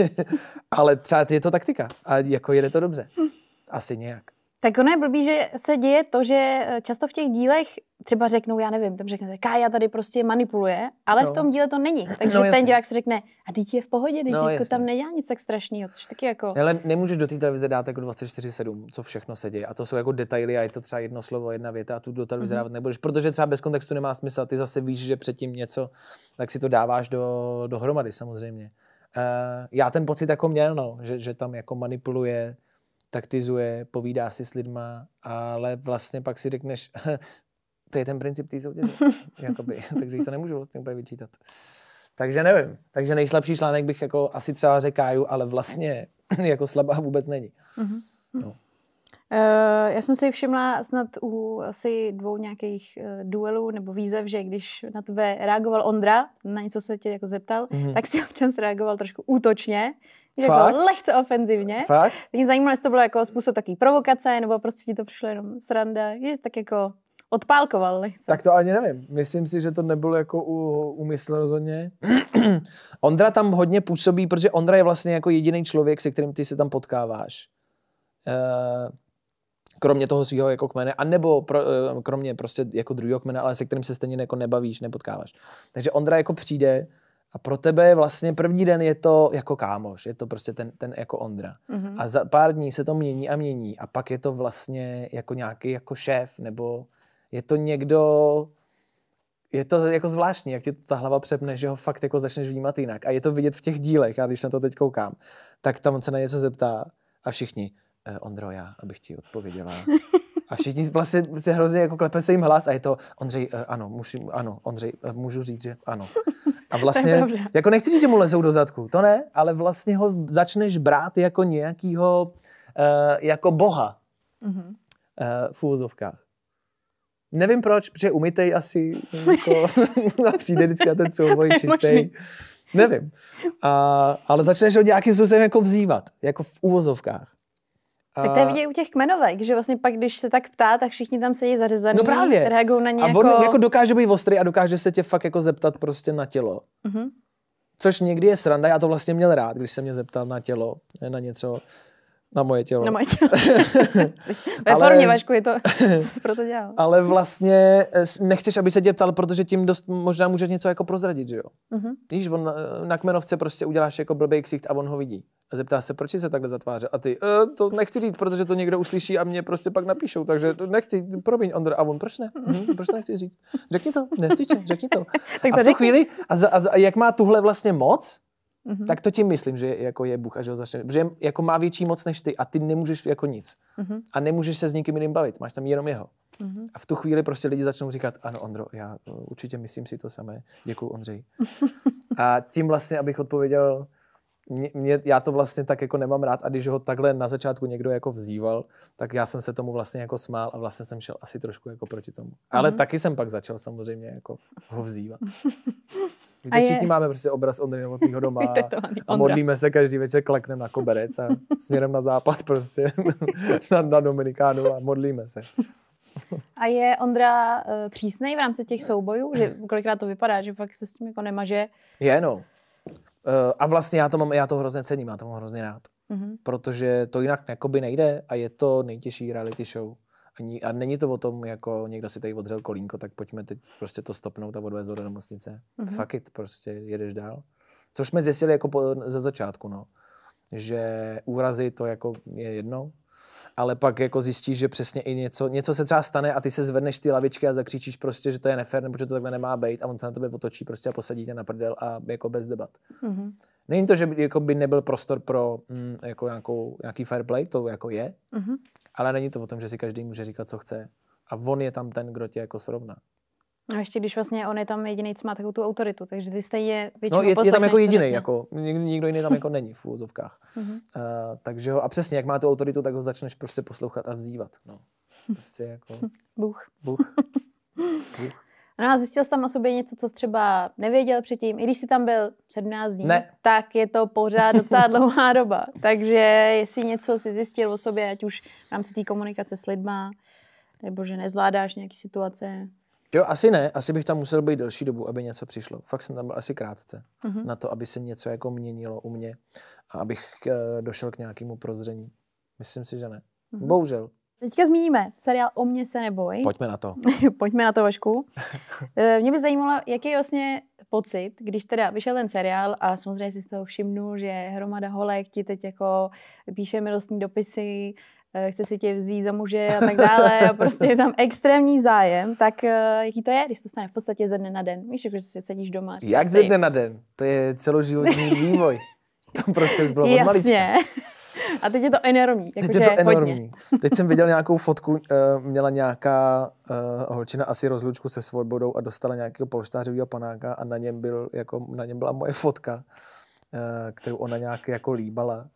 ale třeba je to taktika. A jako jede to dobře. Hm asi nějak. Tak ono je blbý, že se děje to, že eh, často v těch dílech třeba řeknou, já nevím, tam řeknete, Kája tady prostě manipuluje, ale no. v tom díle to není. No, Takže no, ten divák si řekne, a dítě je v pohodě, dítě no, jako tam nedělá nic tak strašného, což taky jako... Ale nemůžeš do té televize dát jako 24-7, co všechno se děje. A to jsou jako detaily a je to třeba jedno slovo, jedna věta a tu do televize mm-hmm. dávat nebudeš, protože třeba bez kontextu nemá smysl a ty zase víš, že předtím něco, tak si to dáváš do, dohromady samozřejmě. Uh, já ten pocit jako měl, no, že, že tam jako manipuluje taktizuje, povídá si s lidma, ale vlastně pak si řekneš, to je ten princip té soutěže. Jakoby. Takže to nemůžu vlastně úplně vyčítat. Takže nevím. Takže nejslabší článek bych jako asi třeba řekl Káju, ale vlastně jako slabá vůbec není. Mhm, mhm. No. Uh, já jsem si všimla snad u asi dvou nějakých uh, duelů nebo výzev, že když na tebe reagoval Ondra, na něco se tě jako zeptal, mm-hmm. tak si občas reagoval trošku útočně, že jako Fakt? Jako lehce ofenzivně. Fakt? mě zajímalo, jestli to bylo jako způsob takový provokace, nebo prostě ti to přišlo jenom sranda. Že tak jako odpálkoval lehce. Tak to ani nevím. Myslím si, že to nebylo jako u, úmysl rozhodně. Ondra tam hodně působí, protože Ondra je vlastně jako jediný člověk, se kterým ty se tam potkáváš. Uh, kromě toho svého jako kmene, anebo pro, eh, kromě prostě jako druhého kmene, ale se kterým se stejně jako nebavíš, nepotkáváš. Takže Ondra jako přijde, a pro tebe je vlastně první den je to jako kámoš, je to prostě ten, ten jako Ondra. Mm-hmm. A za pár dní se to mění a mění a pak je to vlastně jako nějaký jako šéf nebo je to někdo, je to jako zvláštní, jak ti ta hlava přepne, že ho fakt jako začneš vnímat jinak. A je to vidět v těch dílech, a když na to teď koukám, tak tam on se na něco zeptá a všichni, eh, Ondro, já, abych ti odpověděla. A všichni vlastně se hrozně jako klepe se jim hlas a je to, Ondřej, eh, ano, musím, ano, Ondřej, eh, můžu říct, že ano. A vlastně, jako nechci že mu lezou do zadku, to ne, ale vlastně ho začneš brát jako nějakýho, uh, jako boha mm uh, v úzovkách. Nevím proč, protože umytej asi jako, a přijde vždycky ten souboj čistý. Nevím. A, ale začneš ho nějakým způsobem jako vzývat, jako v úvozovkách. Tak to je vidět u těch kmenovek, že vlastně pak, když se tak ptá, tak všichni tam sedí zařezaní, no právě. reagují na ně A jako... on jako dokáže být ostrý a dokáže se tě fakt jako zeptat prostě na tělo. Uh-huh. Což někdy je sranda, já to vlastně měl rád, když se mě zeptal na tělo, ne na něco, na moje tělo. Na moje tělo. Ve ale, formě, Vašku, je to, co jsi proto dělal. ale vlastně eh, nechceš, aby se tě ptal, protože tím dost možná můžeš něco jako prozradit, že jo? Mm-hmm. Víš, on na, eh, na kmenovce prostě uděláš jako blbý ksicht a on ho vidí. A zeptá se, proč se takhle zatvářel. A ty, e, to nechci říct, protože to někdo uslyší a mě prostě pak napíšou, takže nechci, promiň, Ondra. A on, proč ne? Hm, proč to nechci říct? Řekni to, nestyče, řekni to. tak to a v tu chvíli, a, za, a, za, a jak má tuhle vlastně moc, Mm-hmm. Tak to tím myslím, že jako je Bůh a že ho začne. Protože jako má větší moc než ty a ty nemůžeš jako nic. Mm-hmm. A nemůžeš se s nikým jiným bavit, máš tam jenom jeho. Mm-hmm. A v tu chvíli prostě lidi začnou říkat, ano Ondro, já eh, určitě myslím si to samé, děkuji Ondřej. a tím vlastně, abych odpověděl mě, mě, já to vlastně tak jako nemám rád a když ho takhle na začátku někdo jako vzýval, tak já jsem se tomu vlastně jako smál a vlastně jsem šel asi trošku jako proti tomu. Ale mm-hmm. taky jsem pak začal samozřejmě jako ho vzývat. Víte, je... máme prostě obraz Ondry Novotnýho doma a modlíme se každý večer, klekneme na koberec a směrem na západ prostě na, na Dominikánu a modlíme se. A je Ondra eh, přísnej v rámci těch soubojů? Že kolikrát to vypadá, že pak se s tím jako nemaže? Je, no. Eh, a vlastně já to, mám, já to hrozně cením, já to mám hrozně rád. Mm-hmm. Protože to jinak jakoby nejde a je to nejtěžší reality show. A, ní, a není to o tom, jako někdo si tady odřel kolínko, tak pojďme teď prostě to stopnout a odvést do nemocnice. Mm-hmm. Fuck it, prostě jedeš dál. Což jsme zjistili jako po, ze začátku, no. Že úrazy to jako je jedno, ale pak jako zjistíš, že přesně i něco, něco se třeba stane a ty se zvedneš ty lavičky a zakřičíš prostě, že to je nefér, nebo že to takhle nemá být a on se na tebe otočí prostě a posadí tě na prdel a jako bez debat. Mm-hmm. Není to, že by, jako by nebyl prostor pro mm, jako nějakou, nějaký fair play, to jako je, mm-hmm. ale není to o tom, že si každý může říkat, co chce. A on je tam ten, kdo tě jako srovná. No ještě když vlastně on je tam jediný, co má takovou tu autoritu, takže ty jste je většinou No je, je tam jako jediný, jako nikdo, jiný tam jako není v úvozovkách. uh, mhm. eh, takže ho, a přesně, jak má tu autoritu, tak ho začneš prostě poslouchat a vzývat. No. Prostě jako... Bůh. Bůh. Bůh. No a zjistil jsi tam o sobě něco, co jsi třeba nevěděl předtím, i když jsi tam byl 17 dní, ne. tak je to pořád docela dlouhá doba. Takže jestli něco si zjistil o sobě, ať už v rámci té komunikace s lidma, nebo že nezvládáš nějaké situace, Jo, asi ne. Asi bych tam musel být delší dobu, aby něco přišlo. Fakt jsem tam byl asi krátce mm-hmm. na to, aby se něco jako měnilo u mě a abych uh, došel k nějakému prozření. Myslím si, že ne. Mm-hmm. Bohužel. Teďka zmíníme seriál O mě se neboj. Pojďme na to. Pojďme na to, Vašku. Eh, mě by zajímalo, jaký je vlastně pocit, když teda vyšel ten seriál a samozřejmě si z toho všimnu, že hromada holek ti teď jako píše milostní dopisy, Eh, chce si tě vzít za muže a tak dále a prostě je tam extrémní zájem, tak eh, jaký to je, když to stane v podstatě ze dne na den? Víš, jako, že si sedíš doma. Jak ze dne na den? To je celoživotní vývoj. To prostě už bylo od malička. A teď je to enormní. Jako teď je to enormní. Hodně. Teď jsem viděl nějakou fotku, eh, měla nějaká holčina asi rozlučku se svobodou a dostala nějakého polštářového panáka a na něm, byl, jako, na něm byla moje fotka, kterou ona nějak jako líbala.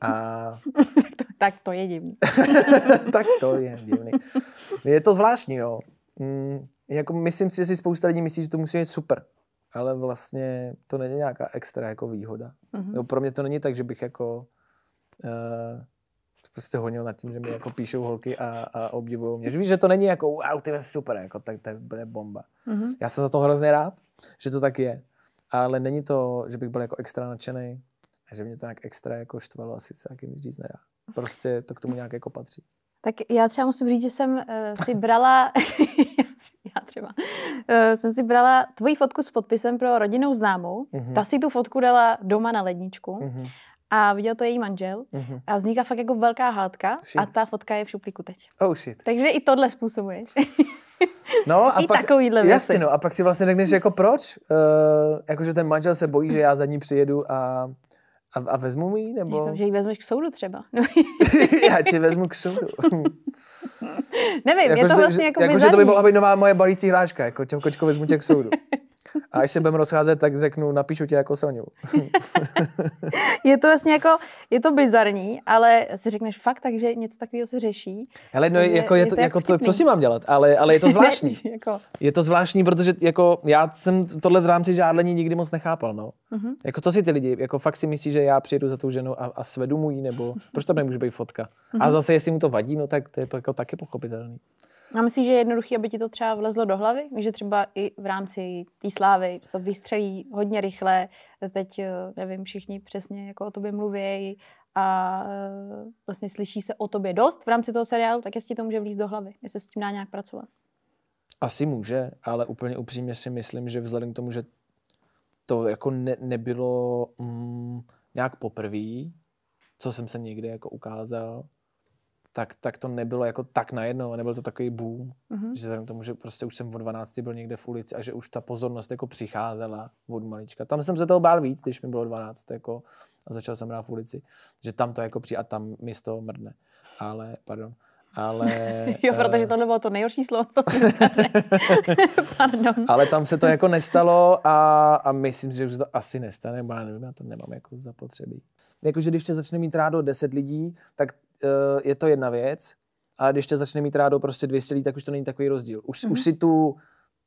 A tak to je divný. tak to je divný. Je to zvláštní, jo. Mm, jako myslím si, že si spousta lidí myslí, že to musí být super, ale vlastně to není nějaká extra jako výhoda. Mm-hmm. Jo, pro mě to není tak, že bych jako uh, prostě honil nad tím, že mi jako píšou holky a, a obdivují mě. Že víš, že to není jako wow, ty jsi super, jako, tak to je bomba. Mm-hmm. Já jsem za to hrozně rád, že to tak je, ale není to, že bych byl jako extra nadšený. A že mě to nějak extra jako štvalo, asi se taky nic říct nedá. Prostě to k tomu nějak jako patří. Tak já třeba musím říct, že jsem uh, si brala, já třeba, uh, jsem si brala tvoji fotku s podpisem pro rodinnou známou. Mm-hmm. Ta si tu fotku dala doma na ledničku. Mm-hmm a viděl to její manžel mm-hmm. a vznikla fakt jako velká hádka shit. a ta fotka je v šuplíku teď. Oh shit. Takže i tohle způsobuješ. no a I pak, takovýhle věci. Jasně, no a pak si vlastně řekneš jako proč? Uh, jakože ten manžel se bojí, že já za ní přijedu a a, a vezmu mi ji, nebo? Doufám, že ji vezmeš k soudu třeba. No. Já tě vezmu k soudu. Nevím, jako, je to že, vlastně jako, jako že to by byla by nová moje balící hláška, jako Čemkočko, vezmu tě k soudu. A až se budeme rozcházet, tak řeknu, napíšu tě jako Soniu. je to vlastně jako, je to bizarní, ale si řekneš fakt tak, že něco takového se řeší. Ale no je, jako, je, je to, jako, jako to, co si mám dělat, ale, ale je to zvláštní. jako... Je to zvláštní, protože jako já jsem tohle v rámci žádlení nikdy moc nechápal, no. Uh-huh. Jako co si ty lidi, jako fakt si myslí, že já přijedu za tou ženou a, a svedu mu ji, nebo proč tam nemůže být fotka? Uh-huh. A zase, jestli mu to vadí, no tak to je jako taky pochopitelné. A myslím, že je jednoduché, aby ti to třeba vlezlo do hlavy, že třeba i v rámci té slávy to vystřelí hodně rychle, teď eh, nevím, všichni přesně jako o tobě mluví a eh, vlastně slyší se o tobě dost v rámci toho seriálu, tak jestli to může vlíz do hlavy, jestli s tím dá nějak pracovat. Asi může, ale úplně upřímně si myslím, že vzhledem k tomu, že to jako ne, nebylo mm, nějak poprvé, co jsem se někde jako ukázal, tak, tak to nebylo jako tak najednou, a nebyl to takový boom, mm-hmm. že vzhledem k tomu, že prostě už jsem od 12 byl někde v ulici a že už ta pozornost jako přicházela od malička. Tam jsem se toho bál víc, když mi bylo 12 jako, a začal jsem hrát v ulici, že tam to jako přijde a tam mi z toho mrdne. Ale, pardon, ale... jo, protože to bylo to nejhorší slovo. To Pardon. Ale tam se to jako nestalo a, a myslím, že už to asi nestane, bo já nevím, já to nemám jako zapotřebí. Jakože když tě začne mít rádo 10 lidí, tak Eh, je to jedna věc, ale když tě začne mít rádo prostě 200 lidí, tak už to není takový rozdíl. Už, mm-hmm. už si tu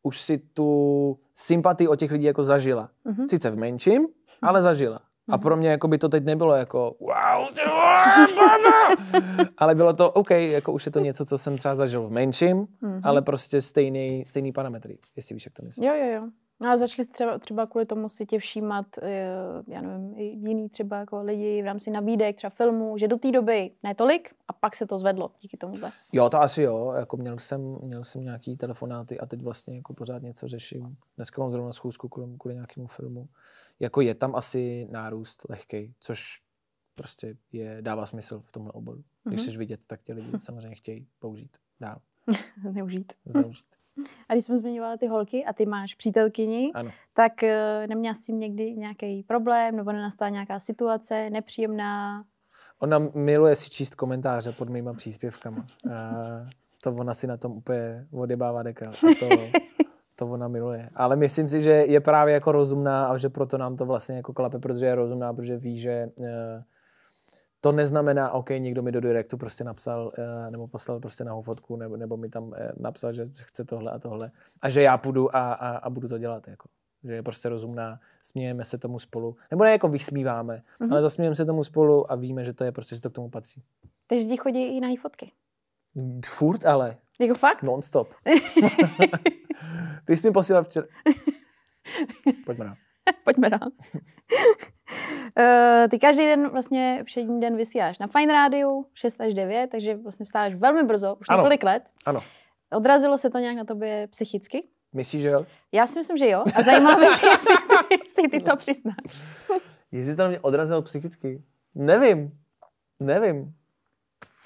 už si tu sympatii o těch lidí jako zažila. Mm-hmm. Sice v menším, ale zažila. Mm-hmm. A mhm. pro mě jako by to teď nebylo jako wow, ty ale bylo to OK, jako už je to něco, co jsem třeba zažil v menším, mm-hmm. ale prostě stejný, stejný parametry, jestli víš, jak to myslím. Jo, jo, jo. No a začali třeba, třeba kvůli tomu si tě všímat, eh, já nevím, jiný třeba jako lidi v rámci nabídek, třeba filmů, že do té doby netolik a pak se to zvedlo díky tomu. Jo, to asi jo, jako měl jsem, měl jsem nějaký telefonáty a teď vlastně jako pořád něco řeším. Dneska mám zrovna schůzku kvůli, kvůli nějakému filmu. Jako je tam asi nárůst lehkej, což prostě je, dává smysl v tomhle oboru. Když mm-hmm. chceš vidět, tak tě lidi samozřejmě chtějí použít dál. Zneužít. Zneužít. A když jsme zmiňovala ty holky a ty máš přítelkyni, ano. tak eh, neměla s tím někdy nějaký problém nebo nenastala nějaká situace nepříjemná? Ona miluje si číst komentáře pod mýma příspěvkama. Eh, to ona si na tom úplně odebává dekel. A to, to ona miluje. Ale myslím si, že je právě jako rozumná a že proto nám to vlastně jako klape, protože je rozumná, protože ví, že eh, to neznamená, OK, někdo mi do direktu prostě napsal, eh, nebo poslal prostě na fotku, nebo, nebo mi tam eh, napsal, že chce tohle a tohle. A že já půjdu a, a, a budu to dělat. Jako že je prostě rozumná, smějeme se tomu spolu. Nebo ne jako vysmíváme, mm-hmm. ale zasmějeme se tomu spolu a víme, že to je prostě, že to k tomu patří. Takže ti chodí i na fotky. Furt ale. Jako fakt? Non-stop. Ty jsi mi posílal včera. Pojďme na. Pojďme na. Eh, ty každý den vlastně všední den vysíláš na Fine Rádiu 6 až 9, takže vlastně vstáváš velmi brzo, už ano. několik let. Ano. Odrazilo se to nějak na tobě psychicky? Myslíš, že jo? Já si myslím, že jo. A zajímá mě, jestli, jestli ty to no. přiznáš. jestli to na mě odrazilo psychicky? Nevím. Nevím.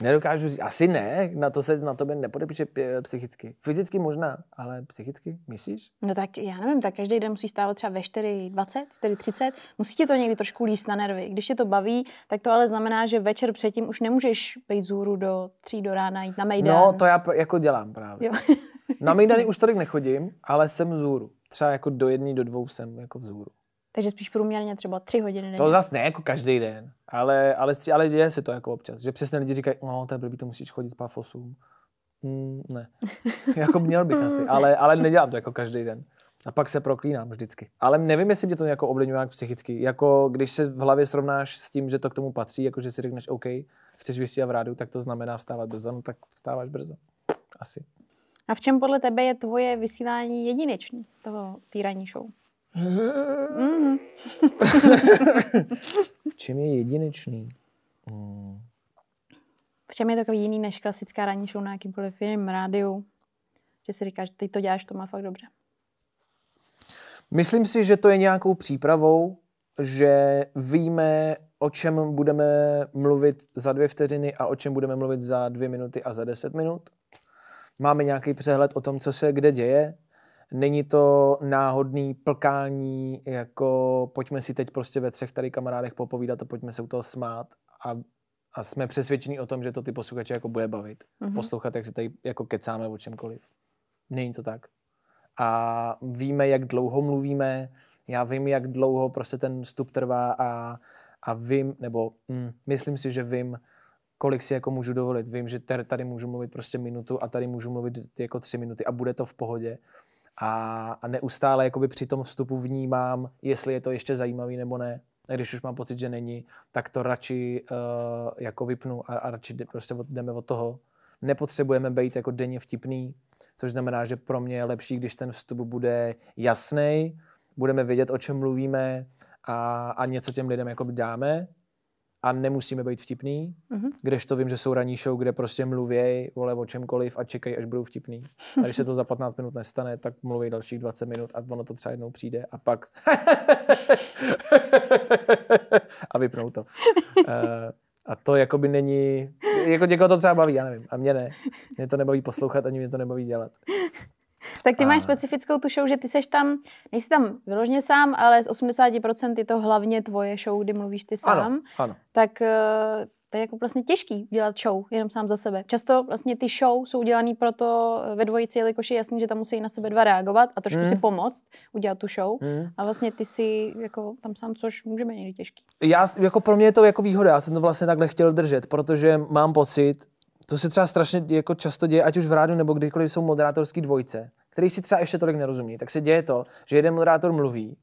Nedokážu říct, asi ne, na to se na tobě nepodepíše psychicky. Fyzicky možná, ale psychicky, myslíš? No tak já nevím, tak každý den musí stávat třeba ve 4.20, 4.30, musí ti to někdy trošku líst na nervy. Když tě to baví, tak to ale znamená, že večer předtím už nemůžeš být zůru do 3 do rána, jít na Mejdan. No, to já jako dělám právě. Jo. na Mejdany už tolik nechodím, ale jsem zůru. Třeba jako do jedné, do dvou jsem jako vzhůru. Takže spíš průměrně třeba tři hodiny denně. To zas ne jako každý den, ale, ale, ale děje se to jako občas, že přesně lidi říkají, no to je blbý, to musíš chodit spát v 8. Mm, ne, jako měl bych asi, ale, ale nedělám to jako každý den. A pak se proklínám vždycky. Ale nevím, jestli mě to jako ovlivňuje nějak psychicky. Jako když se v hlavě srovnáš s tím, že to k tomu patří, jako že si řekneš, OK, chceš vysílat v rádu, tak to znamená vstávat brzo, no tak vstáváš brzo. Asi. A v čem podle tebe je tvoje vysílání jedinečný, toho týraní show? Mm-hmm. v čem je jedinečný? Mm. V čem je takový jiný než klasická ranní show na jakýmkoliv jiném rádiu? Že si říkáš, ty to děláš, to má fakt dobře. Myslím si, že to je nějakou přípravou, že víme, o čem budeme mluvit za dvě vteřiny a o čem budeme mluvit za dvě minuty a za deset minut. Máme nějaký přehled o tom, co se kde děje Není to náhodný plkání, jako pojďme si teď prostě ve třech tady kamarádech popovídat a pojďme se u toho smát a, a jsme přesvědčeni o tom, že to ty posluchače jako bude bavit. Mm-hmm. Poslouchat, jak se tady jako kecáme o čemkoliv. Není to tak. A víme, jak dlouho mluvíme, já vím, jak dlouho prostě ten vstup trvá a, a vím, nebo mm, myslím si, že vím, kolik si jako můžu dovolit. Vím, že tady můžu mluvit prostě minutu a tady můžu mluvit jako tři minuty a bude to v pohodě a, a neustále jakoby při tom vstupu vnímám, jestli je to ještě zajímavý nebo ne. A když už mám pocit, že není, tak to radši uh, jako vypnu a, a radši prostě od, jdeme od toho. Nepotřebujeme být jako denně vtipný, což znamená, že pro mě je lepší, když ten vstup bude jasný, budeme vědět, o čem mluvíme a, a něco těm lidem jako dáme a nemusíme být vtipný, uh-huh. když to vím, že jsou ranní show, kde prostě mluvěj, vole o čemkoliv a čekají, až budou vtipný. A když se to za 15 minut nestane, tak mluví dalších 20 minut a ono to třeba jednou přijde a pak a vypnou to. Uh, a to jako by není, jako někoho to třeba baví, já nevím, a mě ne. Mě to nebaví poslouchat, ani mě to nebaví dělat tak ty a... máš specifickou tu show, že ty seš tam, nejsi tam vyložně sám, ale z 80% je to hlavně tvoje show, kdy mluvíš ty sám. Ano, ano. Tak eh, to je jako vlastně těžký dělat show jenom sám za sebe. Často vlastně ty show jsou udělané proto eh, ve dvojici, jelikož je jasný, že tam musí na sebe dva reagovat a trošku mm. si pomoct udělat tu show. Mm. A vlastně ty si jako tam sám, což může být někdy těžký. Já, jako pro mě je to jako výhoda, já jsem to vlastně takhle chtěl držet, protože mám pocit, to se třeba strašně jako často děje, ať už v rádiu nebo kdykoliv jsou moderátorský dvojce, který si třeba ještě tolik nerozumí, tak se děje to, že jeden moderátor mluví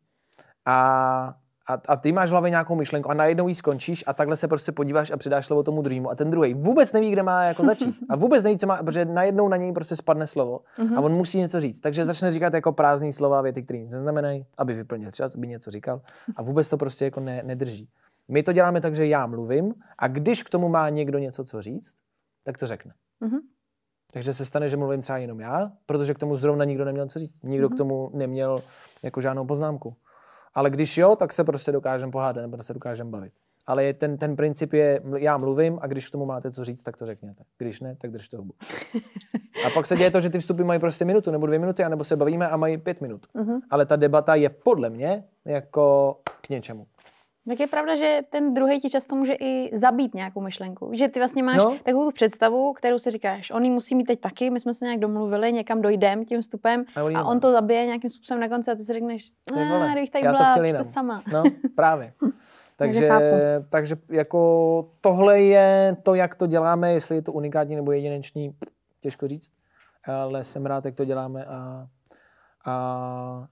a a, a ty máš v hlavě nějakou myšlenku a najednou ji skončíš a takhle se prostě podíváš a předáš slovo tomu druhému a ten druhý vůbec neví, kde má jako začít a vůbec neví, co má, protože najednou na něj prostě spadne slovo a mhm. on musí něco říct. Takže začne říkat jako prázdný slova, věty, které nic neznamenají, aby vyplnil čas, aby něco říkal a vůbec to prostě jako ne, nedrží. My to děláme tak, že já mluvím a když k tomu má někdo něco co říct, tak to řekne. Mm-hmm. Takže se stane, že mluvím třeba jenom já, protože k tomu zrovna nikdo neměl co říct. Nikdo mm-hmm. k mhm. tomu neměl jako žádnou poznámku. Ale když jo, tak se prostě dokážeme pohádat nebo se dokážeme bavit. Ale je ten, ten princip je, já mluvím a když k tomu máte co říct, tak to řekněte. Když ne, tak držte hubu. A pak se děje to, že ty vstupy mají prostě minutu nebo dvě minuty, anebo se bavíme a mají pět minut. Mm-hmm. Ale ta debata je podle mě jako k něčemu. Tak je pravda, že ten druhý ti často může i zabít nějakou myšlenku. Že ty vlastně máš no. takovou představu, kterou si říkáš, on ji musí mít teď taky, my jsme se nějak domluvili, někam dojdem tím vstupem a, a on to zabije nějakým způsobem na konci a ty si řekneš, ne, kdybych tady Já byla to se sama. No, právě. takže, takže jako tohle je to, jak to děláme, jestli je to unikátní nebo jedinečný, těžko říct, ale jsem rád, jak to děláme a, a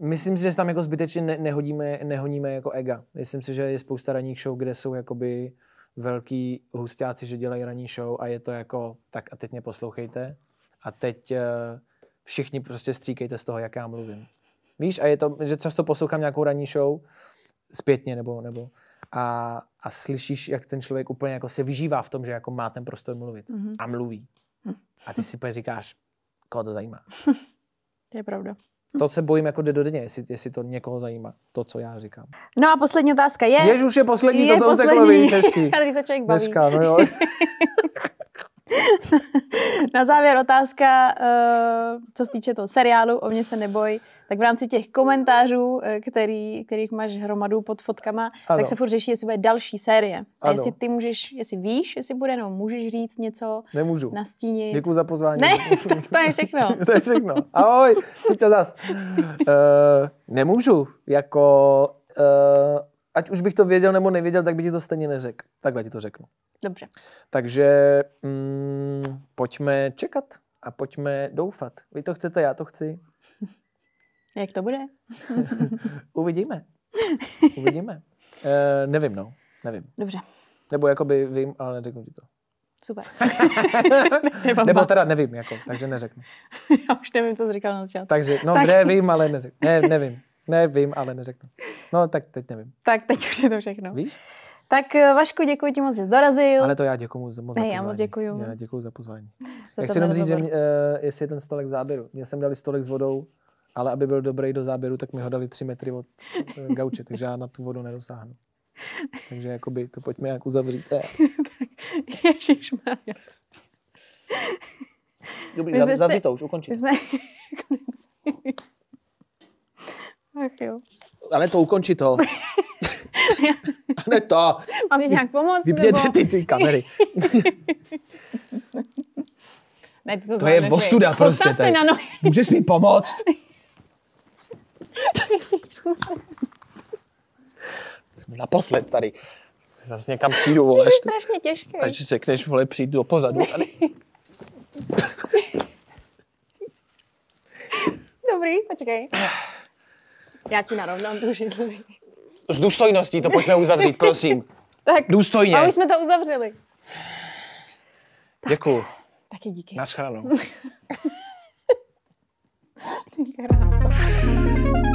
Myslím si, že tam jako zbytečně ne- nehodíme, nehoníme jako ega. Myslím si, že je spousta ranních show, kde jsou jakoby velký hustáci, že dělají ranní show a je to jako, tak a teď mě poslouchejte a teď eh, všichni prostě stříkejte z toho, jak já mluvím. Víš, a je to, že často poslouchám nějakou ranní show zpětně nebo, nebo a, a slyšíš, jak ten člověk úplně jako se vyžívá v tom, že jako má ten prostor mluvit mm-hmm. a mluví. Mhm. A ty si říkáš, koho to zajímá. to je pravda. To se bojím jako do dně, jestli, jestli to někoho zajímá, to, co já říkám. No a poslední otázka je... Jež už je poslední, je to uteklo, víš, hezký. Ale se člověk baví. Dneska, no jo. Na závěr otázka, eh, co se týče toho seriálu O mě se neboj tak v rámci těch komentářů, eh, který, kterých máš hromadu pod fotkama, ano. tak se furt řeší, jestli bude další série. A jestli ty můžeš, jestli víš, jestli bude, nebo můžeš říct něco Nemůžu. na stíně. Děkuji za pozvání. Ne, tak to je všechno. to je všechno. Ahoj, tu tě zas. Uh, nemůžu, jako... Uh, ať už bych to věděl nebo nevěděl, tak by ti to stejně neřekl. Takhle ti to řeknu. Dobře. Takže mm, pojďme čekat a pojďme doufat. Vy to chcete, já to chci. Jak to bude? Uvidíme. Uvidíme. E, nevím, no. Nevím. Dobře. Nebo jakoby vím, ale neřeknu ti to. Super. Nebo teda nevím, jako, takže neřeknu. Já už nevím, co jsi říkal na začátku. Takže, no tak. nevím, ale neřeknu. Ne, nevím. Nevím, ale neřeknu. No, tak teď nevím. Tak teď už je to všechno. Víš? Tak eh, Vašku, děkuji ti moc, že jsi dorazil. Ale to já děkuji moc, moc ne, za pozvání. Já moc děkuji. Já děkuji za pozvání. Za já chci jenom říct, že mě, uh, jestli je ten stolek záběru. Mě jsem dali stolek s vodou, ale aby byl dobrý do záběru, tak mi ho dali 3 metry od eh, gauče, takže já na tu vodu nedosáhnu. Takže jakoby to pojďme jak uzavřít. Ježišmarja. Dobrý, zav, zavři to už, ukončit. My jsme... Ach jo. Ale to ukončí to. Ale to. Mám ti nějak pomoct? Vypněte nebo... ty, ty kamery. ne, ty to, to je ostuda prostě. se na nohy. Můžeš mi pomoct? Naposled tady. Zase někam přijdu, vole. Je strašně těžké. Až řekneš, vole, přijdu do pozadu tady. Dobrý, počkej. Já ti narovnám tu židli. S důstojností to pojďme uzavřít, prosím. tak, Důstojně. A už jsme to uzavřeli. Děkuji. Taky díky. Naschranou. Qué